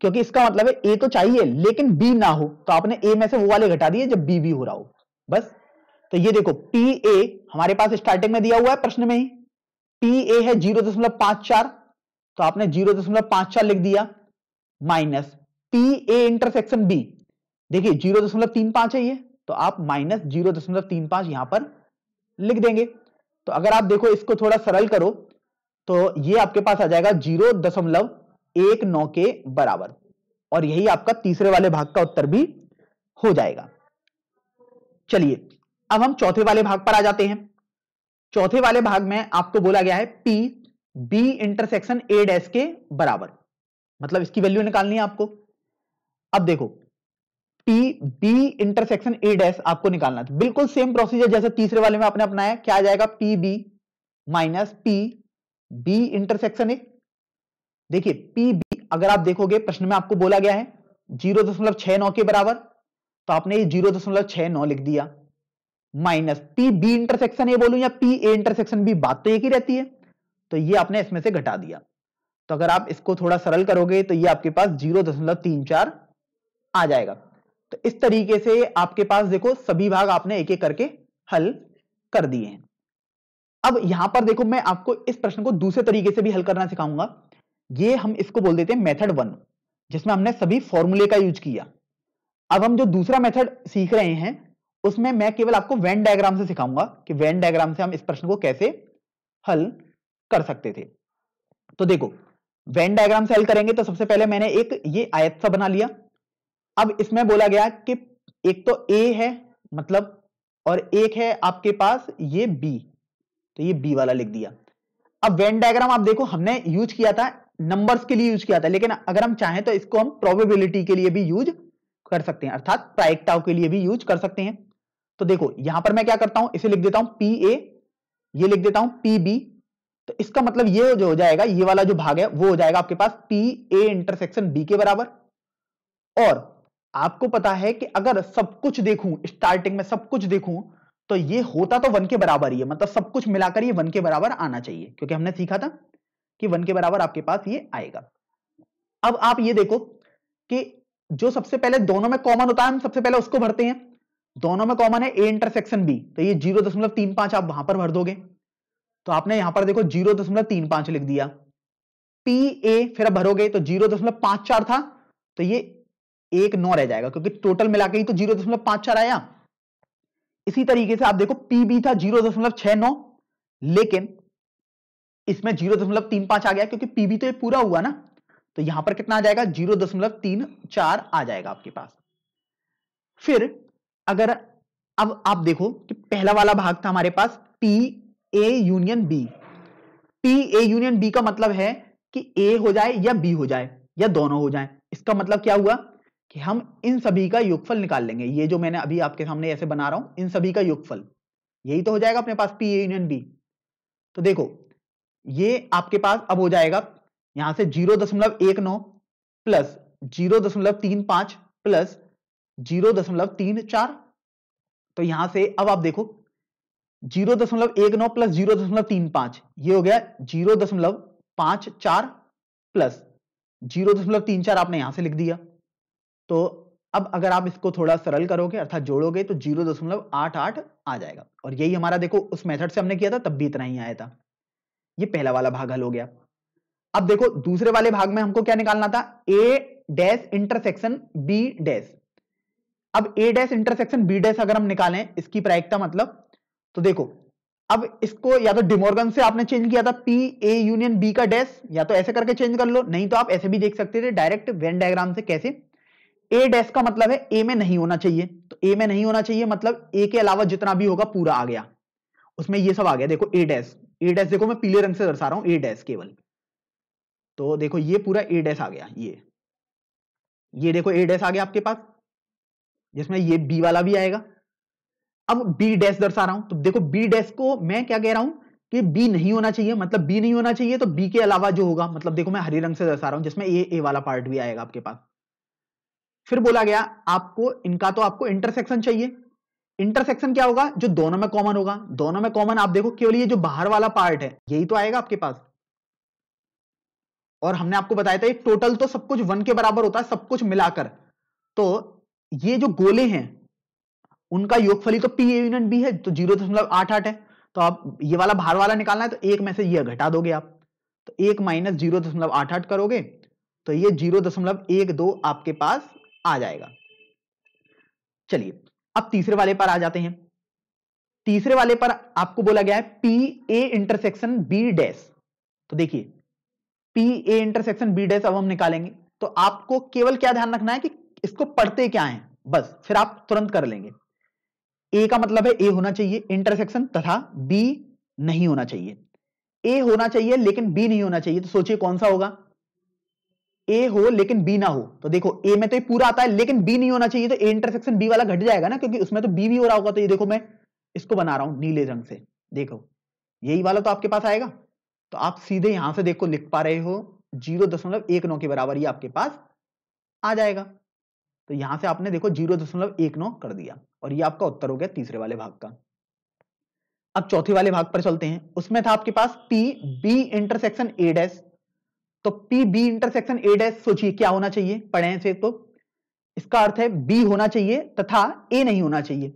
क्योंकि इसका मतलब है ए तो चाहिए लेकिन बी ना हो तो आपने ए में से वो वाले घटा दिए जब बी भी हो रहा हो बस तो ये देखो पी ए हमारे पास स्टार्टिंग में दिया हुआ है प्रश्न में ही पी ए है जीरो दशमलव पांच चार तो आपने जीरो दशमलव पांच चार लिख दिया minus P A intersection B देखिए जीरो दशमलव तीन पांच है ये तो आप माइनस जीरो दशमलव तीन पांच यहां पर लिख देंगे तो अगर आप देखो इसको थोड़ा सरल करो तो ये आपके पास आ जाएगा जीरो दशमलव एक नौ के बराबर और यही आपका तीसरे वाले भाग का उत्तर भी हो जाएगा चलिए अब हम चौथे वाले भाग पर आ जाते हैं चौथे वाले भाग में आपको बोला गया है P B intersection A dash के बराबर मतलब इसकी वैल्यू निकालनी है आपको अब देखो P B intersection A dash आपको निकालना था बिल्कुल सेम प्रोसीजर जैसे तीसरे वाले में आपने अपनाया क्या आ जाएगा P B minus P B intersection A देखिए पी बी अगर आप देखोगे प्रश्न में आपको बोला गया है जीरो दशमलव छह नौ के बराबर तो आपने ये जीरो दशमलव छह नौ लिख दिया minus P B intersection A बोलू या पी ए इंटरसेक्शन बी बात तो एक ही रहती है तो ये आपने इसमें से घटा दिया तो अगर आप इसको थोड़ा सरल करोगे तो ये आपके पास जीरो दशमलव तीन चार आ जाएगा तो इस तरीके से आपके पास देखो सभी भाग आपने एक एक करके हल कर दिए हैं अब यहां पर देखो मैं आपको इस प्रश्न को दूसरे तरीके से भी हल करना सिखाऊंगा ये हम इसको बोल देते हैं मेथड वन जिसमें हमने सभी फॉर्मूले का यूज किया अब हम जो दूसरा मेथड सीख रहे हैं उसमें मैं केवल आपको वेन डायग्राम से सिखाऊंगा कि वेन डायग्राम से हम इस प्रश्न को कैसे हल कर सकते थे तो देखो वेन डायग्राम से हल करेंगे तो सबसे पहले मैंने एक ये आयत सा बना लिया अब इसमें बोला गया कि एक तो ए है मतलब और एक है आपके पास ये बी तो ये बी वाला लिख दिया अब वेन डायग्राम आप देखो हमने यूज किया था नंबर्स के लिए यूज किया था लेकिन अगर हम चाहें तो इसको हम प्रोबेबिलिटी के लिए भी यूज कर सकते हैं अर्थात प्रायिकताओं के लिए भी यूज कर सकते हैं तो देखो यहां पर मैं क्या करता हूं इसे लिख देता हूं पी ए ये लिख देता हूं पी बी तो इसका मतलब ये जो हो जाएगा ये वाला जो भाग है वो हो जाएगा आपके पास पी ए इंटरसेक्शन बी के बराबर और आपको पता है कि अगर सब कुछ देखूं स्टार्टिंग में सब कुछ देखूं तो ये होता तो वन के बराबर ही है मतलब सब कुछ मिलाकर ये वन के बराबर आना चाहिए क्योंकि हमने सीखा था कि वन के बराबर आपके पास ये आएगा अब आप ये देखो कि जो सबसे पहले दोनों में कॉमन होता है हम सबसे पहले उसको भरते हैं दोनों में कॉमन है ए इंटरसेक्शन बी तो ये जीरो दशमलव तीन पांच आप वहां पर भर दोगे तो आपने यहां पर देखो जीरो दशमलव तीन पांच लिख दिया पी ए फिर भरोगे तो जीरो दशमलव पांच चार था तो ये एक नौ रह जाएगा क्योंकि टोटल मिला के ही तो जीरो दशमलव पांच चार आया इसी तरीके से आप देखो पीबी था जीरो दशमलव छह नौ लेकिन इसमें जीरो दशमलव तीन पांच आ गया क्योंकि पीबी तो ये पूरा हुआ ना तो यहां पर कितना आ जाएगा जीरो दशमलव तीन चार आ जाएगा आपके पास फिर अगर अब आप देखो कि पहला वाला भाग था हमारे पास P A union B P A union B का मतलब है कि ए हो जाए या बी हो जाए या दोनों हो जाए इसका मतलब क्या हुआ कि हम इन सभी का युगफल निकाल लेंगे ये जो मैंने अभी आपके सामने ऐसे बना रहा हूं इन सभी का युगफल यही तो हो जाएगा अपने पास पी यूनियन बी तो देखो ये आपके पास अब हो जाएगा यहां से जीरो दशमलव एक नौ प्लस जीरो दशमलव तीन पांच प्लस जीरो दशमलव तीन चार तो यहां से अब आप देखो जीरो दशमलव एक नौ प्लस जीरो दशमलव तीन पांच ये हो गया जीरो दशमलव पांच चार प्लस जीरो दशमलव तीन चार आपने यहां से लिख दिया तो अब अगर आप इसको थोड़ा सरल करोगे अर्थात जोड़ोगे तो जीरो दशमलव आठ आठ आ जाएगा और यही हमारा देखो उस मेथड से हमने किया था तब भी इतना ही आया था ये पहला वाला भाग हल हो गया अब देखो दूसरे वाले भाग में हमको क्या निकालना था A dash intersection B dash अब A dash intersection B dash अगर हम निकालें इसकी प्रायिकता मतलब तो देखो अब इसको या तो डिमोर्गन से आपने चेंज किया था पी ए यूनियन बी का डैश या तो ऐसे करके चेंज कर लो नहीं तो आप ऐसे भी देख सकते थे डायरेक्ट वेन डायग्राम से कैसे ए डैश का मतलब है ए में नहीं होना चाहिए तो ए में नहीं होना चाहिए मतलब ए के अलावा जितना भी होगा पूरा आ गया उसमें ये सब आ गया देखो ए डैश ए डैश देखो मैं पीले रंग से दर्शा रहा हूं ए डैश केवल तो देखो ये पूरा ए डैश आ गया ये ये देखो ए डैश आ गया आपके पास जिसमें ये बी वाला भी आएगा अब बी डैश दर्शा रहा हूं तो देखो बी डैश को मैं क्या कह रहा हूं कि बी नहीं होना चाहिए मतलब बी नहीं होना चाहिए तो बी के अलावा जो होगा मतलब देखो मैं हरे रंग से दर्शा रहा हूं जिसमें ए ए वाला पार्ट भी आएगा आपके पास फिर बोला गया आपको इनका तो आपको इंटरसेक्शन चाहिए इंटरसेक्शन क्या होगा जो दोनों में कॉमन होगा दोनों में कॉमन आप देखो केवल ये जो बाहर वाला पार्ट है यही तो आएगा आपके पास और हमने आपको बताया था टोटल तो सब कुछ वन के बराबर होता है सब कुछ मिलाकर तो ये जो गोले हैं उनका योगफली तो पी यूनियन बी है तो जीरो दशमलव आठ आठ है तो आप ये वाला बाहर वाला निकालना है तो एक में से ये घटा दोगे आप तो एक माइनस जीरो दशमलव आठ आठ करोगे तो ये जीरो दशमलव एक दो आपके पास आ जाएगा चलिए अब तीसरे वाले पर आ जाते हैं तीसरे वाले पर आपको बोला गया है P A intersection B dash तो देखिए P A intersection B dash अब हम निकालेंगे तो आपको केवल क्या ध्यान रखना है कि इसको पढ़ते क्या है बस फिर आप तुरंत कर लेंगे ए का मतलब है ए होना चाहिए इंटरसेक्शन तथा बी नहीं होना चाहिए ए होना चाहिए लेकिन बी नहीं होना चाहिए तो सोचिए कौन सा होगा ए हो लेकिन बी ना हो तो देखो ए में तो ये पूरा आता है लेकिन बी नहीं होना चाहिए तो ए इंटरसेक्शन बी वाला घट जाएगा ना क्योंकि उसमें तो बी भी हो रहा होगा तो ये देखो मैं इसको बना रहा हूं नीले रंग से देखो यही वाला तो आपके पास आएगा तो आप सीधे यहां से देखो लिख पा रहे हो जीरो दशमलव एक नौ के बराबर ये आपके पास आ जाएगा तो यहां से आपने देखो जीरो दशमलव एक नौ कर दिया और ये आपका उत्तर हो गया तीसरे वाले भाग का अब चौथे वाले भाग पर चलते हैं उसमें था आपके पास P B intersection A dash तो P B intersection A dash सोचिए क्या होना चाहिए पढ़े हैं से तो इसका अर्थ है बी होना चाहिए तथा ए नहीं होना चाहिए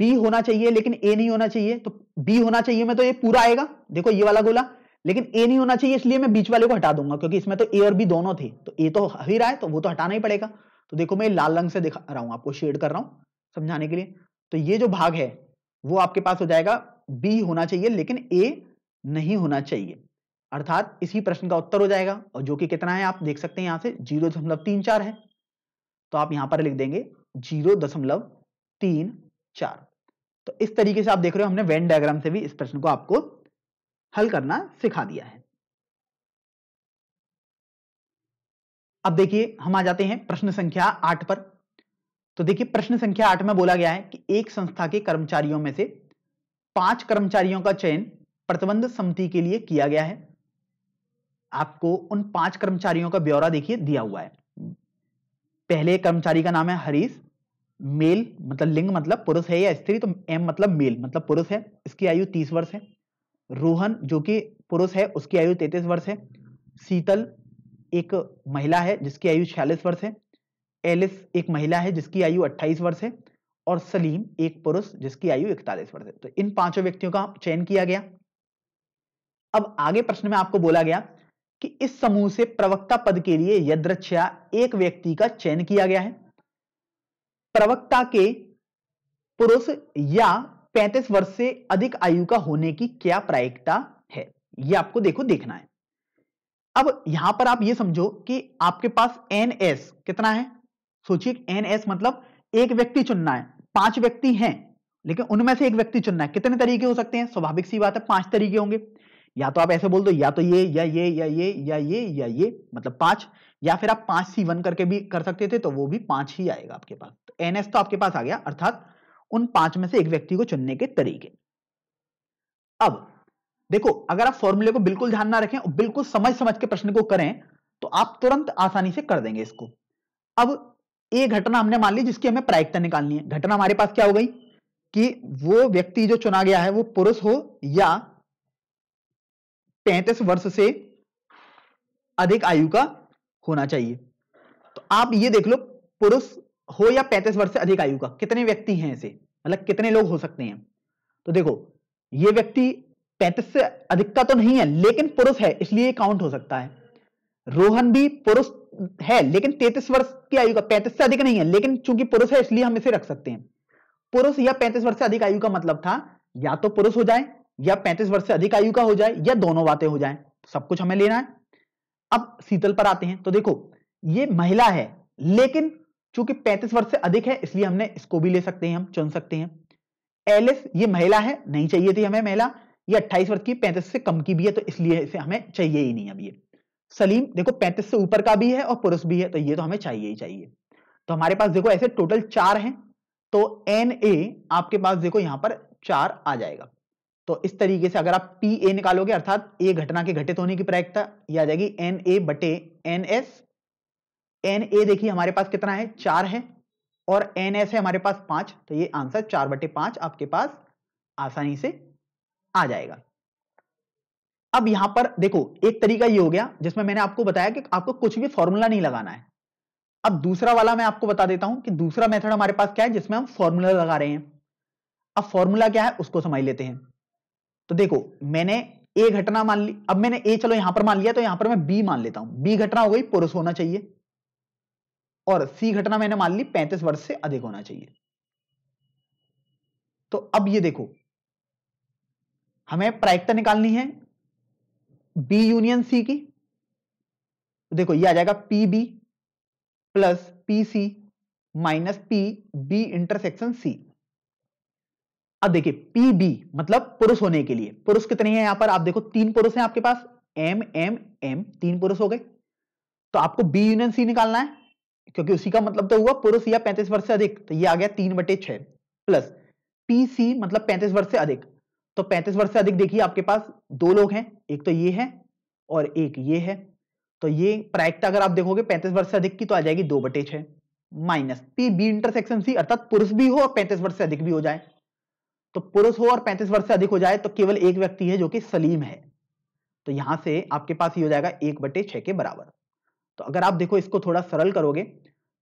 बी होना चाहिए लेकिन ए नहीं होना चाहिए तो बी होना चाहिए मैं तो ये पूरा आएगा देखो ये वाला गोला लेकिन ए नहीं होना चाहिए इसलिए मैं बीच वाले को हटा दूंगा क्योंकि इसमें तो ए और बी दोनों थे तो ए तो ही रहा है तो वो तो हटाना ही पड़ेगा तो देखो मैं लाल रंग से दिखा रहा हूं आपको शेड कर रहा हूं समझाने के लिए तो ये जो भाग है वो आपके पास हो जाएगा बी होना चाहिए लेकिन ए नहीं होना चाहिए अर्थात इसी प्रश्न का उत्तर हो जाएगा और जो कि कितना है आप देख सकते हैं यहां से जीरो दशमलव तीन चार है तो आप यहां पर लिख देंगे जीरो दशमलव तीन चार तो इस तरीके से आप देख रहे हो हमने वेन डायग्राम से भी इस प्रश्न को आपको हल करना सिखा दिया है अब देखिए हम आ जाते हैं प्रश्न संख्या आठ पर तो देखिए प्रश्न संख्या आठ में बोला गया है कि एक संस्था के कर्मचारियों में से पांच कर्मचारियों का चयन प्रतिबंध समिति के लिए किया गया है आपको उन पांच कर्मचारियों का ब्यौरा देखिए दिया हुआ है पहले कर्मचारी का नाम है हरीश मेल मतलब लिंग मतलब पुरुष है या स्त्री तो एम मतलब मेल मतलब पुरुष है इसकी आयु तीस वर्ष है रोहन जो कि पुरुष है उसकी आयु तैतीस वर्ष है शीतल एक महिला है जिसकी आयु छियालीस वर्ष है एलिस एक महिला है जिसकी आयु अट्ठाईस वर्ष है और सलीम एक पुरुष जिसकी आयु इकतालीस वर्ष है तो इन पांचों व्यक्तियों का चयन किया गया अब आगे प्रश्न में आपको बोला गया कि इस समूह से प्रवक्ता पद के लिए यद्रक्षा एक व्यक्ति का चयन किया गया है प्रवक्ता के पुरुष या 35 वर्ष से अधिक आयु का होने की क्या प्रायिकता है यह आपको देखो देखना है अब यहां पर आप यह समझो कि आपके पास एन एस कितना है सोचिए एन एस मतलब एक व्यक्ति चुनना है पांच व्यक्ति हैं लेकिन उनमें से एक व्यक्ति चुनना है कितने तरीके हो सकते हैं स्वाभाविक सी बात है पांच तरीके होंगे या तो आप ऐसे बोल दो या तो ये या ये या ये या ये या ये मतलब पांच या फिर आप पांच सी वन करके भी कर सकते थे तो वो भी पांच ही आएगा आपके पास तो एन तो आपके पास आ गया अर्थात उन पांच में से एक व्यक्ति को चुनने के तरीके अब देखो अगर आप फॉर्मूले को बिल्कुल ध्यान ना रखें और बिल्कुल समझ समझ के प्रश्न को करें तो आप तुरंत आसानी से कर देंगे इसको अब एक घटना हमने मान ली जिसकी हमें प्रायिकता निकालनी है घटना हमारे पास क्या हो गई कि वो व्यक्ति जो चुना गया है वो पुरुष हो या पैंतीस वर्ष से अधिक आयु का होना चाहिए तो आप ये देख लो पुरुष हो या पैंतीस वर्ष से अधिक आयु का कितने व्यक्ति हैं ऐसे मतलब कितने लोग हो सकते हैं तो देखो ये व्यक्ति पैंतीस से अधिक का तो नहीं है लेकिन पुरुष है इसलिए काउंट हो सकता है रोहन भी पुरुष है लेकिन तैतीस वर्ष की आयु का पैंतीस से अधिक नहीं है लेकिन चूंकि पुरुष है इसलिए हम इसे रख सकते हैं पुरुष या पैंतीस वर्ष से अधिक आयु का मतलब था या तो पुरुष हो जाए या पैंतीस वर्ष से अधिक आयु का हो जाए या दोनों बातें हो जाए सब कुछ हमें लेना है अब शीतल पर आते हैं तो देखो ये महिला है लेकिन चूंकि 35 वर्ष से अधिक है इसलिए हमने इसको भी ले सकते हैं हम चुन सकते हैं एलिस ये महिला है नहीं चाहिए थी हमें महिला ये 28 वर्ष की 35 से कम की भी है तो इसलिए इसे हमें चाहिए ही नहीं अब ये सलीम देखो 35 से ऊपर का भी है और पुरुष भी है तो ये तो हमें चाहिए ही चाहिए तो हमारे पास देखो ऐसे टोटल चार हैं तो एन ए आपके पास देखो यहां पर चार आ जाएगा तो इस तरीके से अगर आप पी ए निकालोगे अर्थात ए घटना के घटित होने की प्रायिकता यह आ जाएगी एन ए बटे एन एस एन ए देखिए हमारे पास कितना है चार है और एन एस है हमारे पास पांच तो ये आंसर चार बटे पांच आपके पास आसानी से आ जाएगा अब यहां पर देखो एक तरीका ये हो गया जिसमें मैंने आपको बताया कि आपको कुछ भी फॉर्मूला नहीं लगाना है अब दूसरा वाला मैं आपको बता देता हूं कि दूसरा मेथड हमारे पास क्या है जिसमें हम फॉर्मूला लगा रहे हैं अब फॉर्मूला क्या है उसको समझ लेते हैं तो देखो मैंने ए घटना मान ली अब मैंने ए चलो यहां पर मान लिया तो यहां पर मैं बी मान लेता हूं बी घटना हो गई पुरुष होना चाहिए और सी घटना मैंने मान ली पैंतीस वर्ष से अधिक होना चाहिए तो अब ये देखो हमें प्रायिकता निकालनी है बी यूनियन सी की देखो ये आ जाएगा P B plus P C minus P B intersection C अब देखिए बी मतलब पुरुष होने के लिए पुरुष कितने हैं यहां पर आप देखो तीन पुरुष हैं आपके पास एम एम एम तीन पुरुष हो गए तो आपको बी यूनियन सी निकालना है क्योंकि उसी का मतलब तो हुआ पुरुष या 35 वर्ष से अधिक तो ये आ गया तीन बटे छह प्लस पी सी मतलब 35 वर्ष से अधिक तो 35 वर्ष से अधिक देखिए आपके पास दो लोग हैं एक तो ये है और एक ये है तो ये प्रायिकता अगर आप देखोगे पैंतीस वर्ष से अधिक की तो आ जाएगी दो बटे छह minus P B intersection C अर्थात पुरुष भी हो और पैंतीस वर्ष से अधिक भी हो जाए तो पुरुष हो और 35 वर्ष से अधिक हो जाए तो केवल एक व्यक्ति है जो कि सलीम है तो यहां से आपके पास ये हो जाएगा एक बटे छह के बराबर तो अगर आप देखो इसको थोड़ा सरल करोगे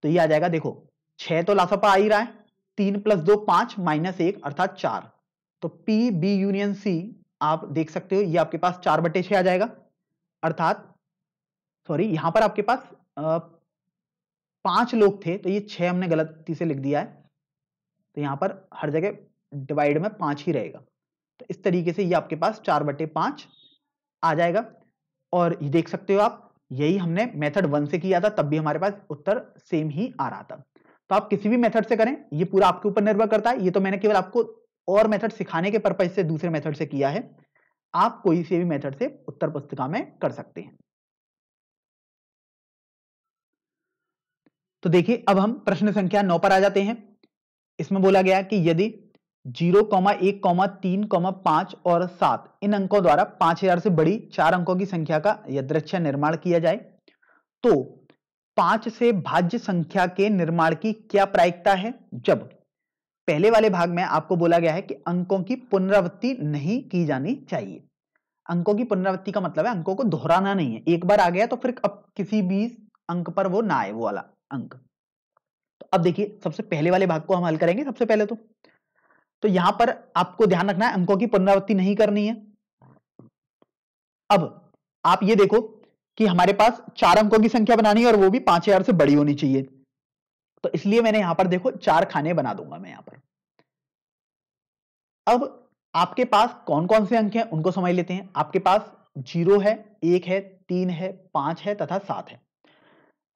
तो ये आ जाएगा देखो छह तो लासपा आ ही रहा है तीन प्लस दो पांच माइनस एक अर्थात चार तो पी बी यूनियन सी आप देख सकते हो ये आपके पास चार बटे छह आ जाएगा अर्थात सॉरी यहां पर आपके पास पांच लोग थे तो ये छह हमने गलती से लिख दिया है तो यहां पर हर जगह डिवाइड में पांच ही रहेगा तो इस तरीके से ये आपके पास चार बटे पांच आ जाएगा और ये देख सकते हो आप यही हमने मेथड वन से किया था तब भी हमारे पास उत्तर सेम ही आ रहा था तो आप किसी भी मेथड से करें ये पूरा आपके ऊपर निर्भर करता है ये तो मैंने केवल आपको और मेथड सिखाने के पर्पज से दूसरे मेथड से किया है आप कोई से भी मेथड से उत्तर पुस्तिका में कर सकते हैं तो देखिए अब हम प्रश्न संख्या नौ पर आ जाते हैं इसमें बोला गया कि यदि जीरो कौमा एक कौमा तीन कौमा पांच और सात इन अंकों द्वारा पांच हजार से बड़ी चार अंकों की संख्या का यदृच्छा निर्माण किया जाए तो पांच से भाज्य संख्या के निर्माण की क्या प्रायिकता है जब पहले वाले भाग में आपको बोला गया है कि अंकों की पुनरावृत्ति नहीं की जानी चाहिए अंकों की पुनरावृत्ति का मतलब है अंकों को दोहराना नहीं है एक बार आ गया तो फिर अब किसी भी अंक पर वो ना आए वो वाला अंक तो अब देखिए सबसे पहले वाले भाग को हम हल करेंगे सबसे पहले तो तो यहां पर आपको ध्यान रखना है अंकों की पुनरावृत्ति नहीं करनी है अब आप ये देखो कि हमारे पास चार अंकों की संख्या बनानी है और वो भी पांच हजार से बड़ी होनी चाहिए तो इसलिए मैंने यहां पर देखो चार खाने बना दूंगा मैं यहां पर अब आपके पास कौन कौन से अंक हैं उनको समझ लेते हैं आपके पास जीरो है एक है तीन है पांच है तथा सात है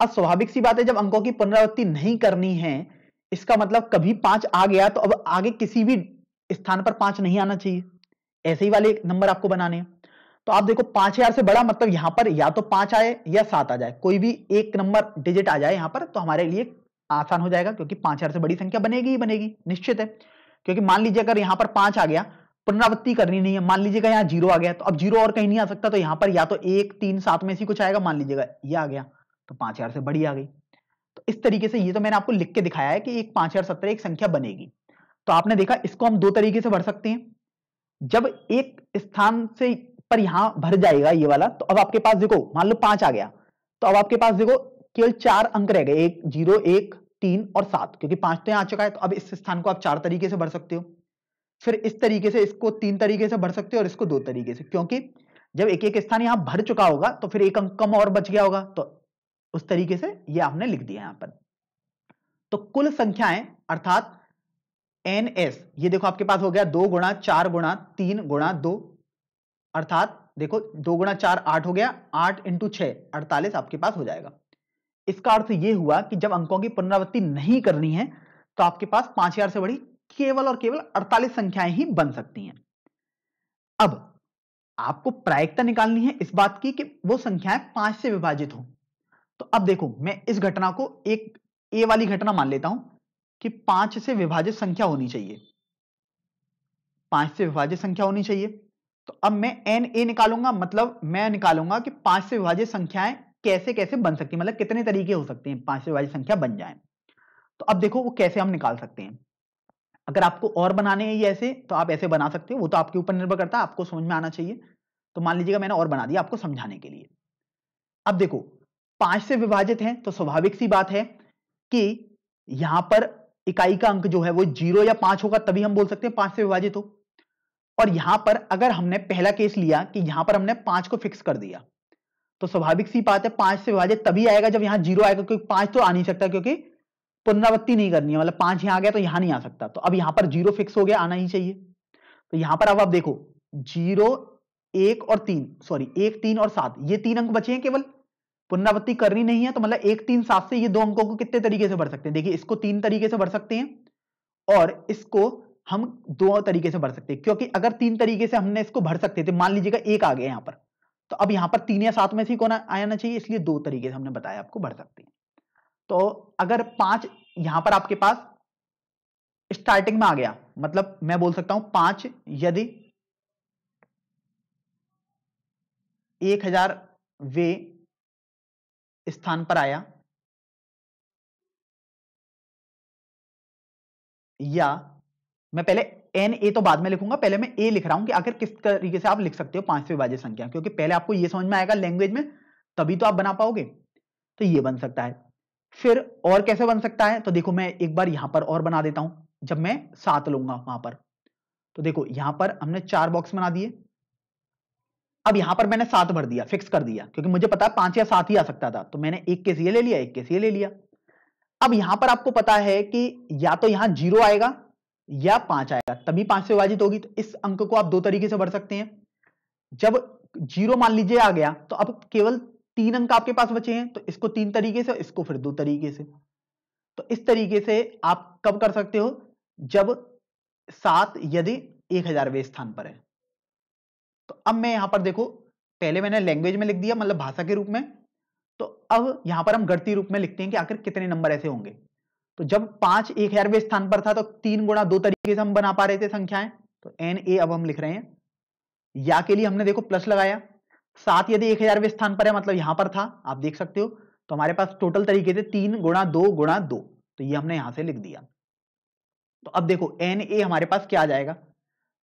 अब स्वाभाविक सी बात है जब अंकों की पुनरावृत्ति नहीं करनी है इसका मतलब कभी पांच आ गया तो अब आगे किसी भी स्थान पर पांच नहीं आना चाहिए ऐसे ही वाले नंबर आपको बनाने हैं तो आप देखो पांच हजार से बड़ा मतलब यहां पर या तो पांच आए या सात आ जाए कोई भी एक नंबर डिजिट आ जाए यहां पर तो हमारे लिए आसान हो जाएगा क्योंकि पांच हजार से बड़ी संख्या बनेगी ही बनेगी निश्चित है क्योंकि मान लीजिए अगर यहां पर पांच आ गया पुनरावृत्ति करनी नहीं है मान लीजिएगा यहाँ जीरो आ गया तो अब जीरो और कहीं नहीं आ सकता तो यहां पर या तो एक तीन सात में से कुछ आएगा मान लीजिएगा ये आ गया तो पांच हजार से बड़ी आ गई इस तरीके से ये तो मैंने आपको लिख के दिखाया है कि एक पांच हजार सत्रह एक संख्या बनेगी तो आपने देखा इसको हम दो तरीके से भर सकते हैं जब एक स्थान से पर यहां भर जाएगा ये वाला तो अब आपके पास देखो मान लो पांच आ गया तो अब आपके पास देखो केवल चार अंक रह गए एक जीरो एक तीन और सात क्योंकि पांच तो यहां आ चुका है तो अब इस स्थान को आप चार तरीके से भर सकते हो फिर इस तरीके से इसको तीन तरीके से भर सकते हो और इसको दो तरीके से क्योंकि जब एक एक स्थान यहां भर चुका होगा तो फिर एक अंक कम और बच गया होगा तो उस तरीके से ये आपने लिख दिया यहां पर तो कुल संख्याएं अर्थात एन एस ये देखो आपके पास हो गया दो गुणा चार गुणा तीन गुणा दो अर्थात देखो दो गुणा चार आठ हो गया आठ इंटू छ अड़तालीस आपके पास हो जाएगा इसका अर्थ ये हुआ कि जब अंकों की पुनरावृत्ति नहीं करनी है तो आपके पास पांच हजार से बड़ी केवल और केवल अड़तालीस संख्याएं ही बन सकती हैं अब आपको प्रायिकता निकालनी है इस बात की कि वो संख्याएं पांच से विभाजित हों तो अब देखो मैं इस घटना को एक ए वाली घटना मान लेता हूं कि पांच से विभाजित संख्या होनी चाहिए पांच से विभाजित संख्या होनी चाहिए तो अब मैं एन ए निकालूंगा मतलब मैं निकालूंगा कि पांच से विभाजित संख्याएं कैसे कैसे बन सकती है मतलब कितने तरीके हो सकते हैं पांच से विभाजित संख्या बन जाए तो अब देखो वो कैसे हम निकाल सकते हैं अगर आपको और बनाने हैं ये ऐसे तो आप ऐसे बना सकते हो वो तो आपके ऊपर निर्भर करता है आपको समझ में आना चाहिए तो मान लीजिएगा मैंने और बना दिया आपको समझाने के लिए अब देखो पांच से विभाजित है तो स्वाभाविक सी बात है कि यहां पर इकाई का अंक जो है वो जीरो या पांच होगा तभी हम बोल सकते हैं पांच से विभाजित हो और यहां पर अगर हमने पहला केस लिया कि यहां पर हमने पांच को फिक्स कर दिया तो स्वाभाविक सी बात है पांच से विभाजित तभी आएगा जब यहां जीरो आएगा क्योंकि पांच तो आ नहीं सकता क्योंकि पुनरावृत्ति नहीं करनी है मतलब पांच यहां आ गया तो यहां नहीं आ सकता तो अब यहां पर जीरो फिक्स हो गया आना ही चाहिए तो यहां पर अब आप देखो जीरो एक और तीन सॉरी एक तीन और सात ये तीन अंक बचे हैं केवल पुनरावृत्ति करनी नहीं है तो मतलब एक तीन सात से ये दो अंकों को कितने तरीके से भर सकते हैं देखिए इसको तीन तरीके से भर सकते हैं और इसको हम दो तरीके से भर सकते हैं क्योंकि अगर तीन तरीके से हमने इसको भर सकते थे मान लीजिएगा एक आ गया यहां पर तो अब यहां पर तीन या सात में से कौन आना चाहिए इसलिए दो तरीके से हमने बताया आपको भर सकते हैं तो अगर पांच यहां पर आपके पास स्टार्टिंग में आ गया मतलब मैं बोल सकता हूं पांच यदि एक हजार वे स्थान पर आया या मैं पहले एन ए तो बाद में लिखूंगा पहले मैं ए लिख रहा हूं कि आखिर किस तरीके से आप लिख सकते हो पांचवे विभाज्य संख्या क्योंकि पहले आपको यह समझ में आएगा लैंग्वेज में तभी तो आप बना पाओगे तो ये बन सकता है फिर और कैसे बन सकता है तो देखो मैं एक बार यहां पर और बना देता हूं जब मैं सात लूंगा वहां पर तो देखो यहां पर हमने चार बॉक्स बना दिए अब यहां पर मैंने सात भर दिया फिक्स कर दिया क्योंकि मुझे पता है पांच या सात ही आ सकता था तो मैंने एक केस ये ले लिया एक केस ये ले लिया अब यहां पर आपको पता है कि या तो यहां जीरो आएगा या पांच आएगा तभी पांच से विभाजित होगी तो इस अंक को आप दो तरीके से भर सकते हैं जब जीरो मान लीजिए आ गया तो अब केवल तीन अंक आपके पास बचे हैं तो इसको तीन तरीके से इसको फिर दो तरीके से तो इस तरीके से आप कब कर सकते हो जब सात यदि एक हजारवे स्थान पर है तो अब मैं यहां पर देखो पहले मैंने लैंग्वेज में लिख दिया मतलब भाषा के रूप में तो अब यहां पर हम गणती रूप में लिखते हैं कि आखिर कितने नंबर ऐसे होंगे तो जब पांच एक हजारवे स्थान पर था तो तीन गुणा दो तरीके से हम बना पा रहे थे संख्याएं तो एन ए अब हम लिख रहे हैं या के लिए हमने देखो प्लस लगाया सात यदि एक हजारवे स्थान पर है मतलब यहां पर था आप देख सकते हो तो हमारे पास टोटल तरीके थे तीन गुणा दो गुणा दो तो ये हमने यहां से लिख दिया तो अब देखो एन ए हमारे पास क्या आ जाएगा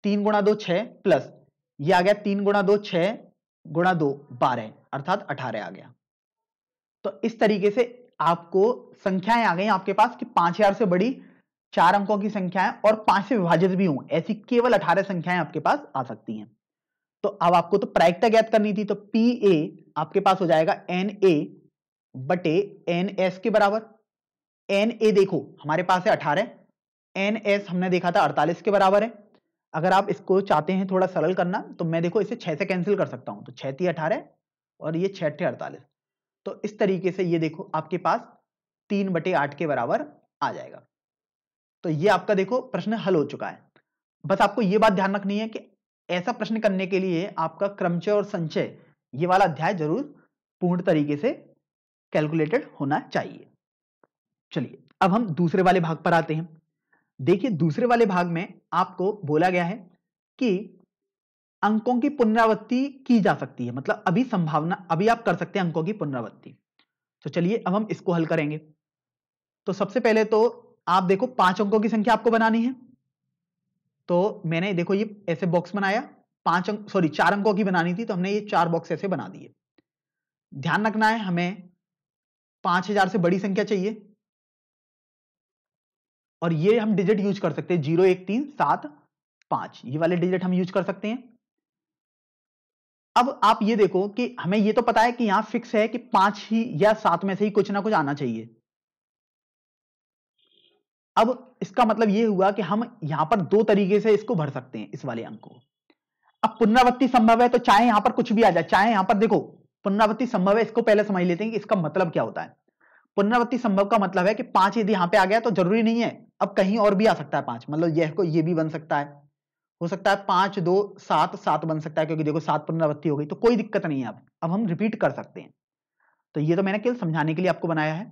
तीन गुणा दो छह प्लस ये आ गया तीन गुणा दो छह गुणा दो बारह अर्थात अठारह आ गया तो इस तरीके से आपको संख्याएं आ गई आपके पास कि पांच हजार से बड़ी चार अंकों की संख्याएं और पांच से विभाजित भी हूं ऐसी केवल अठारह संख्याएं आपके पास आ सकती हैं तो अब आपको तो प्रायिकता ज्ञात करनी थी तो पी ए आपके पास हो जाएगा एन ए बटे एन एस के बराबर एन ए देखो हमारे पास है अठारह एन एस हमने देखा था अड़तालीस के बराबर है अगर आप इसको चाहते हैं थोड़ा सरल करना तो मैं देखो इसे छह से कैंसिल कर सकता हूं तो छैती अठारह और ये छठे अड़तालीस तो इस तरीके से ये देखो आपके पास तीन बटे आठ के बराबर आ जाएगा तो ये आपका देखो प्रश्न हल हो चुका है बस आपको ये बात ध्यान रखनी है कि ऐसा प्रश्न करने के लिए आपका क्रमचय और संचय ये वाला अध्याय जरूर पूर्ण तरीके से कैलकुलेटेड होना चाहिए चलिए अब हम दूसरे वाले भाग पर आते हैं देखिए दूसरे वाले भाग में आपको बोला गया है कि अंकों की पुनरावृत्ति की जा सकती है मतलब अभी संभावना अभी आप कर सकते हैं अंकों की पुनरावृत्ति तो चलिए अब हम इसको हल करेंगे तो सबसे पहले तो आप देखो पांच अंकों की संख्या आपको बनानी है तो मैंने देखो ये ऐसे बॉक्स बनाया पांच अंक सॉरी चार अंकों की बनानी थी तो हमने ये चार बॉक्स ऐसे बना दिए ध्यान रखना है हमें पांच हजार से बड़ी संख्या चाहिए और ये हम डिजिट यूज कर सकते हैं जीरो एक तीन सात पांच ये वाले डिजिट हम यूज कर सकते हैं अब आप ये देखो कि हमें ये तो पता है कि यहां फिक्स है कि पांच ही या सात में से ही कुछ ना कुछ आना चाहिए अब इसका मतलब ये हुआ कि हम यहां पर दो तरीके से इसको भर सकते हैं इस वाले अंक को अब पुनरावृत्ति संभव है तो चाहे यहां पर कुछ भी आ जाए चाहे यहां पर देखो पुनरावृत्ति संभव है इसको पहले समझ लेते हैं कि इसका मतलब क्या होता है पुनरावृत्ति संभव का मतलब है कि पांच यदि यहां पे आ गया तो जरूरी नहीं है अब कहीं और भी आ सकता है पांच मतलब यह को ये भी बन सकता है हो सकता है पांच दो सात सात बन सकता है क्योंकि देखो सात पुनरावृत्ति हो गई तो कोई दिक्कत नहीं है अब अब हम रिपीट कर सकते हैं तो ये तो मैंने केवल समझाने के लिए आपको बनाया है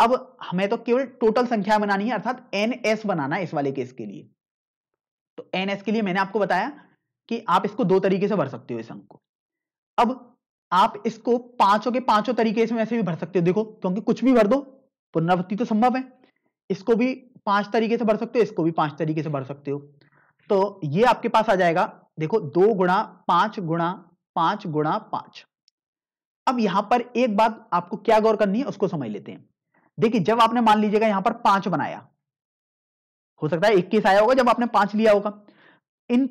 अब हमें तो केवल टोटल संख्या बनानी है अर्थात एन एस बनाना है इस वाले केस के लिए तो एन एस के लिए मैंने आपको बताया कि आप इसको दो तरीके से भर सकते हो इस अंक को अब आप इसको पांचों के पांचों तरीके से वैसे भी भर सकते हो देखो क्योंकि तो कुछ भी भर दो पुनरावृत्ति तो संभव है इसको भी पांच तरीके से भर सकते हो इसको भी पांच तरीके से भर सकते हो तो ये आपके पास आ जाएगा देखो दो गुणा पांच गुणा पांच गुणा पांच अब यहां पर एक बात आपको क्या गौर करनी है उसको समझ लेते हैं देखिए जब आपने मान लीजिएगा यहां पर पांच बनाया हो सकता है इक्कीस आया होगा जब आपने पांच लिया होगा इन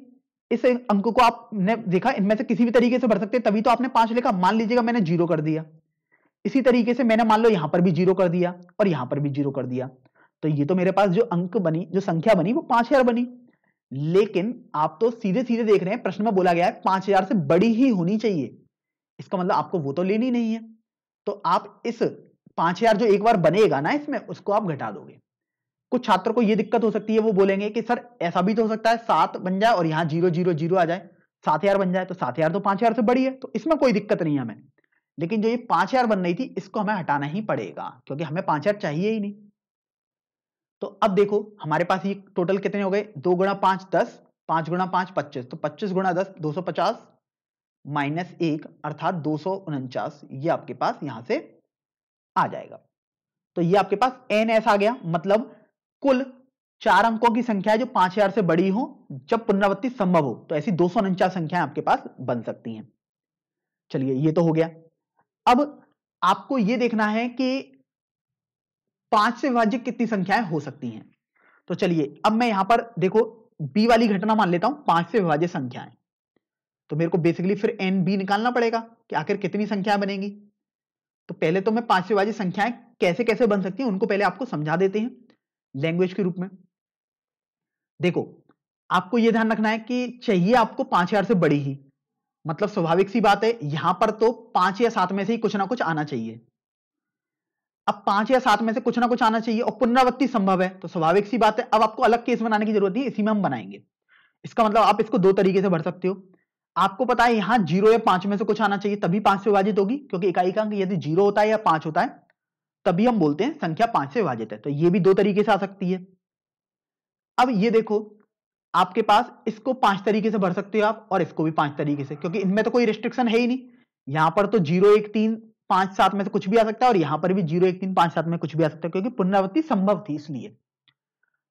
इस अंक को आपने देखा इनमें से किसी भी तरीके से भर सकते तभी तो आपने पांच लिखा मान लीजिएगा मैंने जीरो कर दिया इसी तरीके से मैंने मान लो यहां पर भी जीरो कर दिया और यहां पर भी जीरो कर दिया तो ये तो मेरे पास जो अंक बनी जो संख्या बनी वो पांच हजार बनी लेकिन आप तो सीधे सीधे देख रहे हैं प्रश्न में बोला गया है पांच हजार से बड़ी ही होनी चाहिए इसका मतलब आपको वो तो लेनी नहीं है तो आप इस पांच हजार जो एक बार बनेगा ना इसमें उसको आप घटा दोगे कुछ छात्रों को यह दिक्कत हो सकती है वो बोलेंगे कि सर ऐसा भी तो हो सकता है सात बन जाए और यहाँ जीरो जीरो जीरो आ जाए सात हजार बन जाए तो सात हजार तो पांच हजार से बड़ी है तो इसमें कोई दिक्कत नहीं है हमें लेकिन जो ये पांच हजार बन रही थी इसको हमें हटाना ही पड़ेगा क्योंकि हमें पांच हजार चाहिए ही नहीं तो अब देखो हमारे पास ये टोटल कितने हो गए दो गुणा पांच दस पांच गुणा पांच पच्चीस तो पच्चीस गुणा दस दो सौ पचास माइनस एक अर्थात दो सौ उनचास ये आपके पास यहां से आ जाएगा तो ये आपके पास एन एस आ गया मतलब कुल चार अंकों की संख्या जो पांच हजार से बड़ी हो जब पुनरावृत्ति संभव हो तो ऐसी दो सौ उनचास संख्याएं आपके पास बन सकती हैं चलिए ये तो हो गया अब आपको ये देखना है कि पांच से विभाजित कितनी संख्याएं हो सकती हैं तो चलिए अब मैं यहां पर देखो बी वाली घटना मान लेता हूं पांच से विभाजित संख्याएं तो मेरे को बेसिकली फिर एन बी निकालना पड़ेगा कि आखिर कितनी संख्याएं बनेगी तो पहले तो मैं पांच से विभाजित संख्याएं कैसे कैसे बन सकती हैं उनको पहले आपको समझा देते हैं लैंग्वेज के रूप में देखो आपको यह ध्यान रखना है कि चाहिए आपको पांच हजार से बड़ी ही मतलब स्वाभाविक सी बात है यहां पर तो पांच या सात में से ही कुछ ना कुछ आना चाहिए अब पांच या सात में से कुछ ना कुछ आना चाहिए और पुनरावृत्ति संभव है तो स्वाभाविक सी बात है अब आपको अलग केस बनाने की जरूरत नहीं इसी में हम बनाएंगे इसका मतलब आप इसको दो तरीके से भर सकते हो आपको पता है यहां जीरो या पांच में से कुछ आना चाहिए तभी पांच से विभाजित होगी क्योंकि इकाई का अंक यदि जीरो होता है या पांच होता है तभी हम बोलते हैं संख्या पांच से विभाजित है तो ये भी दो तरीके से आ सकती है अब ये देखो आपके पास इसको पांच तरीके से भर सकते हो आप और इसको भी पांच तरीके से क्योंकि इनमें तो कोई रिस्ट्रिक्शन है ही नहीं यहां पर तो जीरो एक तीन पांच सात में से तो कुछ भी आ सकता है और यहां पर भी जीरो एक तीन पांच सात में कुछ भी आ सकता है क्योंकि पुनरावृत्ति संभव थी इसलिए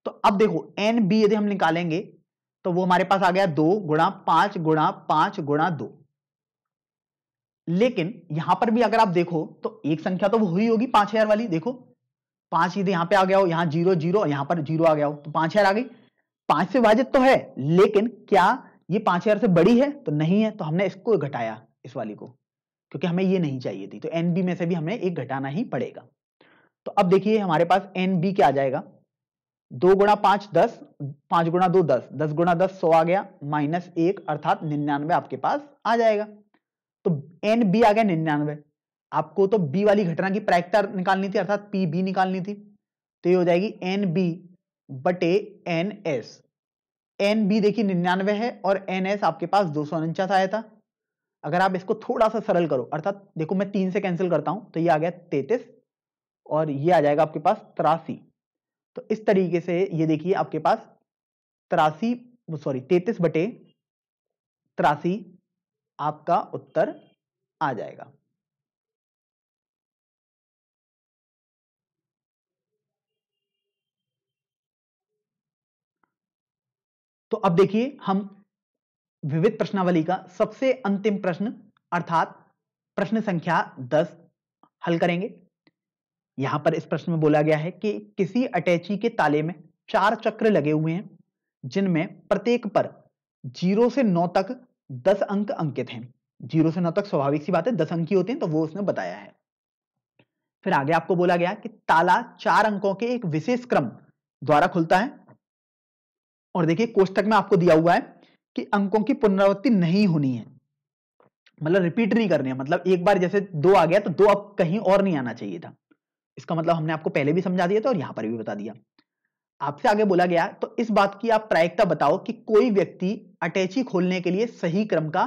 तो अब देखो एन बी यदि हम निकालेंगे तो वो हमारे पास आ गया दो गुणा पांच गुणा पांच गुणा दो लेकिन यहां पर भी अगर आप देखो तो एक संख्या तो वो हुई होगी पांच हजार वाली देखो पांच यदि यहां पे आ गया हो यहां जीरो जीरो यहां पर जीरो आ गया हो तो पांच हजार आ गई पांच से विभाजित तो है लेकिन क्या ये पांच हजार से बड़ी है तो नहीं है तो हमने इसको घटाया इस वाली को क्योंकि हमें ये नहीं चाहिए थी तो एन बी में से भी हमें एक घटाना ही पड़ेगा तो अब देखिए हमारे पास एन बी क्या आ जाएगा दो गुणा पांच दस पांच गुणा दो दस दस गुणा दस सौ आ गया माइनस एक अर्थात निन्यानवे आपके पास आ जाएगा तो एन बी आ गया निन्यानवे आपको तो बी वाली घटना की प्रायिकता निकालनी थी अर्थात पी बी निकालनी थी तो ये हो जाएगी एन बी बटे एन एस एन बी देखिए निन्यानवे है और एन एस आपके पास दो सौ उनचास आया था अगर आप इसको थोड़ा सा सरल करो अर्थात देखो मैं तीन से कैंसिल करता हूं तो ये आ गया तैतीस और ये आ जाएगा आपके पास तिरासी तो इस तरीके से ये देखिए आपके पास तिरासी सॉरी तैतीस बटे तिरासी आपका उत्तर आ जाएगा तो अब देखिए हम विविध प्रश्नावली का सबसे अंतिम प्रश्न अर्थात प्रश्न संख्या दस हल करेंगे यहां पर इस प्रश्न में बोला गया है कि किसी अटैची के ताले में चार चक्र लगे हुए हैं जिनमें प्रत्येक पर जीरो से नौ तक दस अंक अंकित हैं जीरो से नौ तक स्वाभाविक सी बात है दस अंक ही होते हैं तो वो उसने बताया है फिर आगे आपको बोला गया कि ताला चार अंकों के एक विशेष क्रम द्वारा खुलता है और देखिए कोष्टक में आपको दिया हुआ है कि अंकों की पुनरावृत्ति नहीं होनी है मतलब रिपीट नहीं करनी है मतलब एक बार जैसे दो आ गया तो दो अब कहीं और नहीं आना चाहिए था इसका मतलब हमने आपको पहले भी समझा दिया था और यहां पर भी बता दिया आपसे आगे बोला गया तो इस बात की आप प्रायिकता बताओ कि कोई व्यक्ति अटैची खोलने के लिए सही क्रम का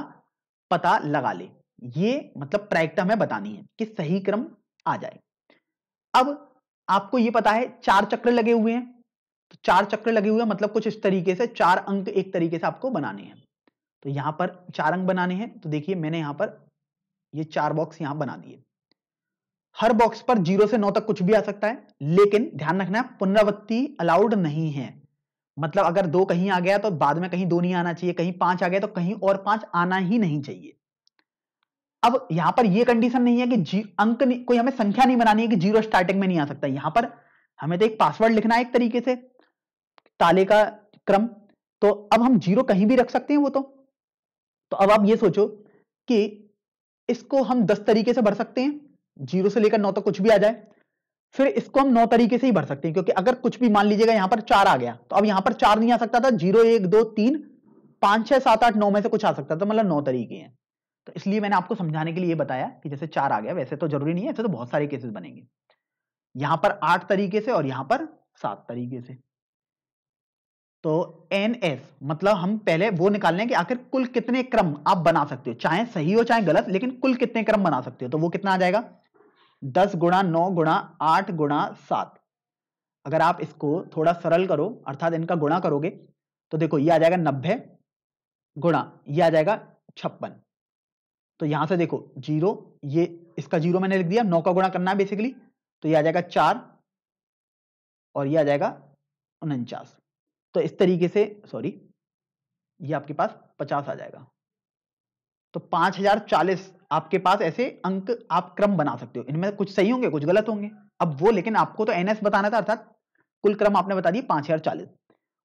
पता लगा ले ये मतलब प्रायिकता हमें बतानी है कि सही क्रम आ जाए अब आपको ये पता है चार चक्र लगे हुए हैं तो चार चक्र लगे हुए मतलब कुछ इस तरीके से चार अंक एक तरीके से आपको बनाने हैं तो यहां पर चार अंक बनाने हैं तो देखिए मैंने यहां पर ये चार बॉक्स यहां बना दिए हर बॉक्स पर जीरो से नौ तक कुछ भी आ सकता है लेकिन ध्यान रखना है पुनरावृत्ति अलाउड नहीं है मतलब अगर दो कहीं आ गया तो बाद में कहीं दो नहीं आना चाहिए कहीं पांच आ गया तो कहीं और पांच आना ही नहीं चाहिए अब यहां पर यह कंडीशन नहीं है कि अंक कोई हमें संख्या नहीं बनानी है कि जीरो स्टार्टिंग में नहीं आ सकता यहां पर हमें तो एक पासवर्ड लिखना है एक तरीके से ताले का क्रम तो अब हम जीरो कहीं भी रख सकते हैं वो तो तो अब आप ये सोचो कि इसको हम दस तरीके से भर सकते हैं जीरो से लेकर नौ तक तो कुछ भी आ जाए फिर इसको हम नौ तरीके से ही भर सकते हैं क्योंकि अगर कुछ भी मान लीजिएगा यहां पर चार आ गया तो अब यहां पर चार नहीं आ सकता था जीरो एक दो तीन पांच छह सात आठ नौ में से कुछ आ सकता था मतलब नौ तरीके हैं तो इसलिए मैंने आपको समझाने के लिए बताया कि जैसे चार आ गया वैसे तो जरूरी नहीं है ऐसे तो बहुत सारे केसेस बनेंगे यहां पर आठ तरीके से और यहां पर सात तरीके से तो एन एस मतलब हम पहले वो निकालने कि आखिर कुल कितने क्रम आप बना सकते हो चाहे सही हो चाहे गलत लेकिन कुल कितने क्रम बना सकते हो तो वो कितना आ जाएगा दस गुणा नौ गुणा आठ गुणा सात अगर आप इसको थोड़ा सरल करो अर्थात इनका गुणा करोगे तो देखो ये आ जाएगा नब्बे गुणा ये आ जाएगा छप्पन तो यहां से देखो जीरो ये इसका जीरो मैंने लिख दिया नौ का गुणा करना है बेसिकली तो ये आ जाएगा चार और ये आ जाएगा उनचास तो इस तरीके से सॉरी ये आपके पास पचास आ जाएगा तो पांच हजार चालीस आपके पास ऐसे अंक आप क्रम बना सकते हो इनमें कुछ सही होंगे कुछ गलत होंगे अब वो लेकिन आपको तो एनएस बताना था अर्थात कुल क्रम आपने बता दिया पांच हजार चालीस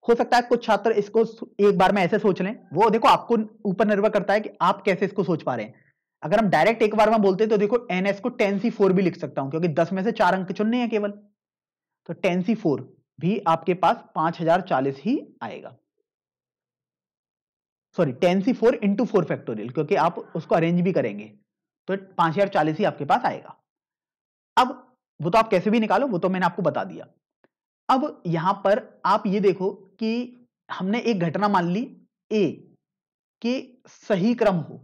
हो सकता है कुछ छात्र इसको एक बार में ऐसे सोच लें वो देखो आपको ऊपर निर्भर करता है कि आप कैसे इसको सोच पा रहे हैं अगर हम डायरेक्ट एक बार में बोलते हैं तो देखो एन एस को टेन सी फोर भी लिख सकता हूं क्योंकि दस में से चार अंक चुनने हैं केवल तो टेन सी फोर भी आपके पास पांच हजार चालीस ही आएगा sorry ten C four into four factorial क्योंकि आप उसको अरेंज भी करेंगे तो पांच हजार चालीस ही आपके पास आएगा अब वो तो आप कैसे भी निकालो वो तो मैंने आपको बता दिया अब यहां पर आप ये देखो कि हमने एक घटना मान ली ए कि सही क्रम हो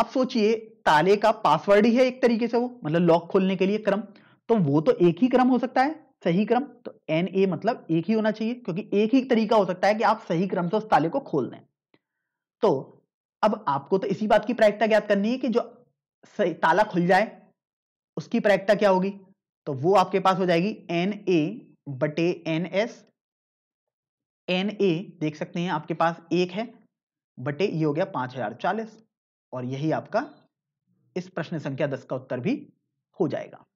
अब सोचिए ताले का पासवर्ड ही है एक तरीके से वो मतलब लॉक खोलने के लिए क्रम तो वो तो एक ही क्रम हो सकता है सही क्रम तो एन ए मतलब एक ही होना चाहिए क्योंकि एक ही तरीका हो सकता है कि आप सही क्रम से उस ताले को खोल दें तो अब आपको तो इसी बात की प्रायिकता ज्ञात करनी है कि जो ताला खुल जाए उसकी प्रायिकता क्या होगी तो वो आपके पास हो जाएगी एन ए बटे एन एस एन ए देख सकते हैं आपके पास एक है बटे ये हो गया पांच हजार चालीस और यही आपका इस प्रश्न संख्या दस का उत्तर भी हो जाएगा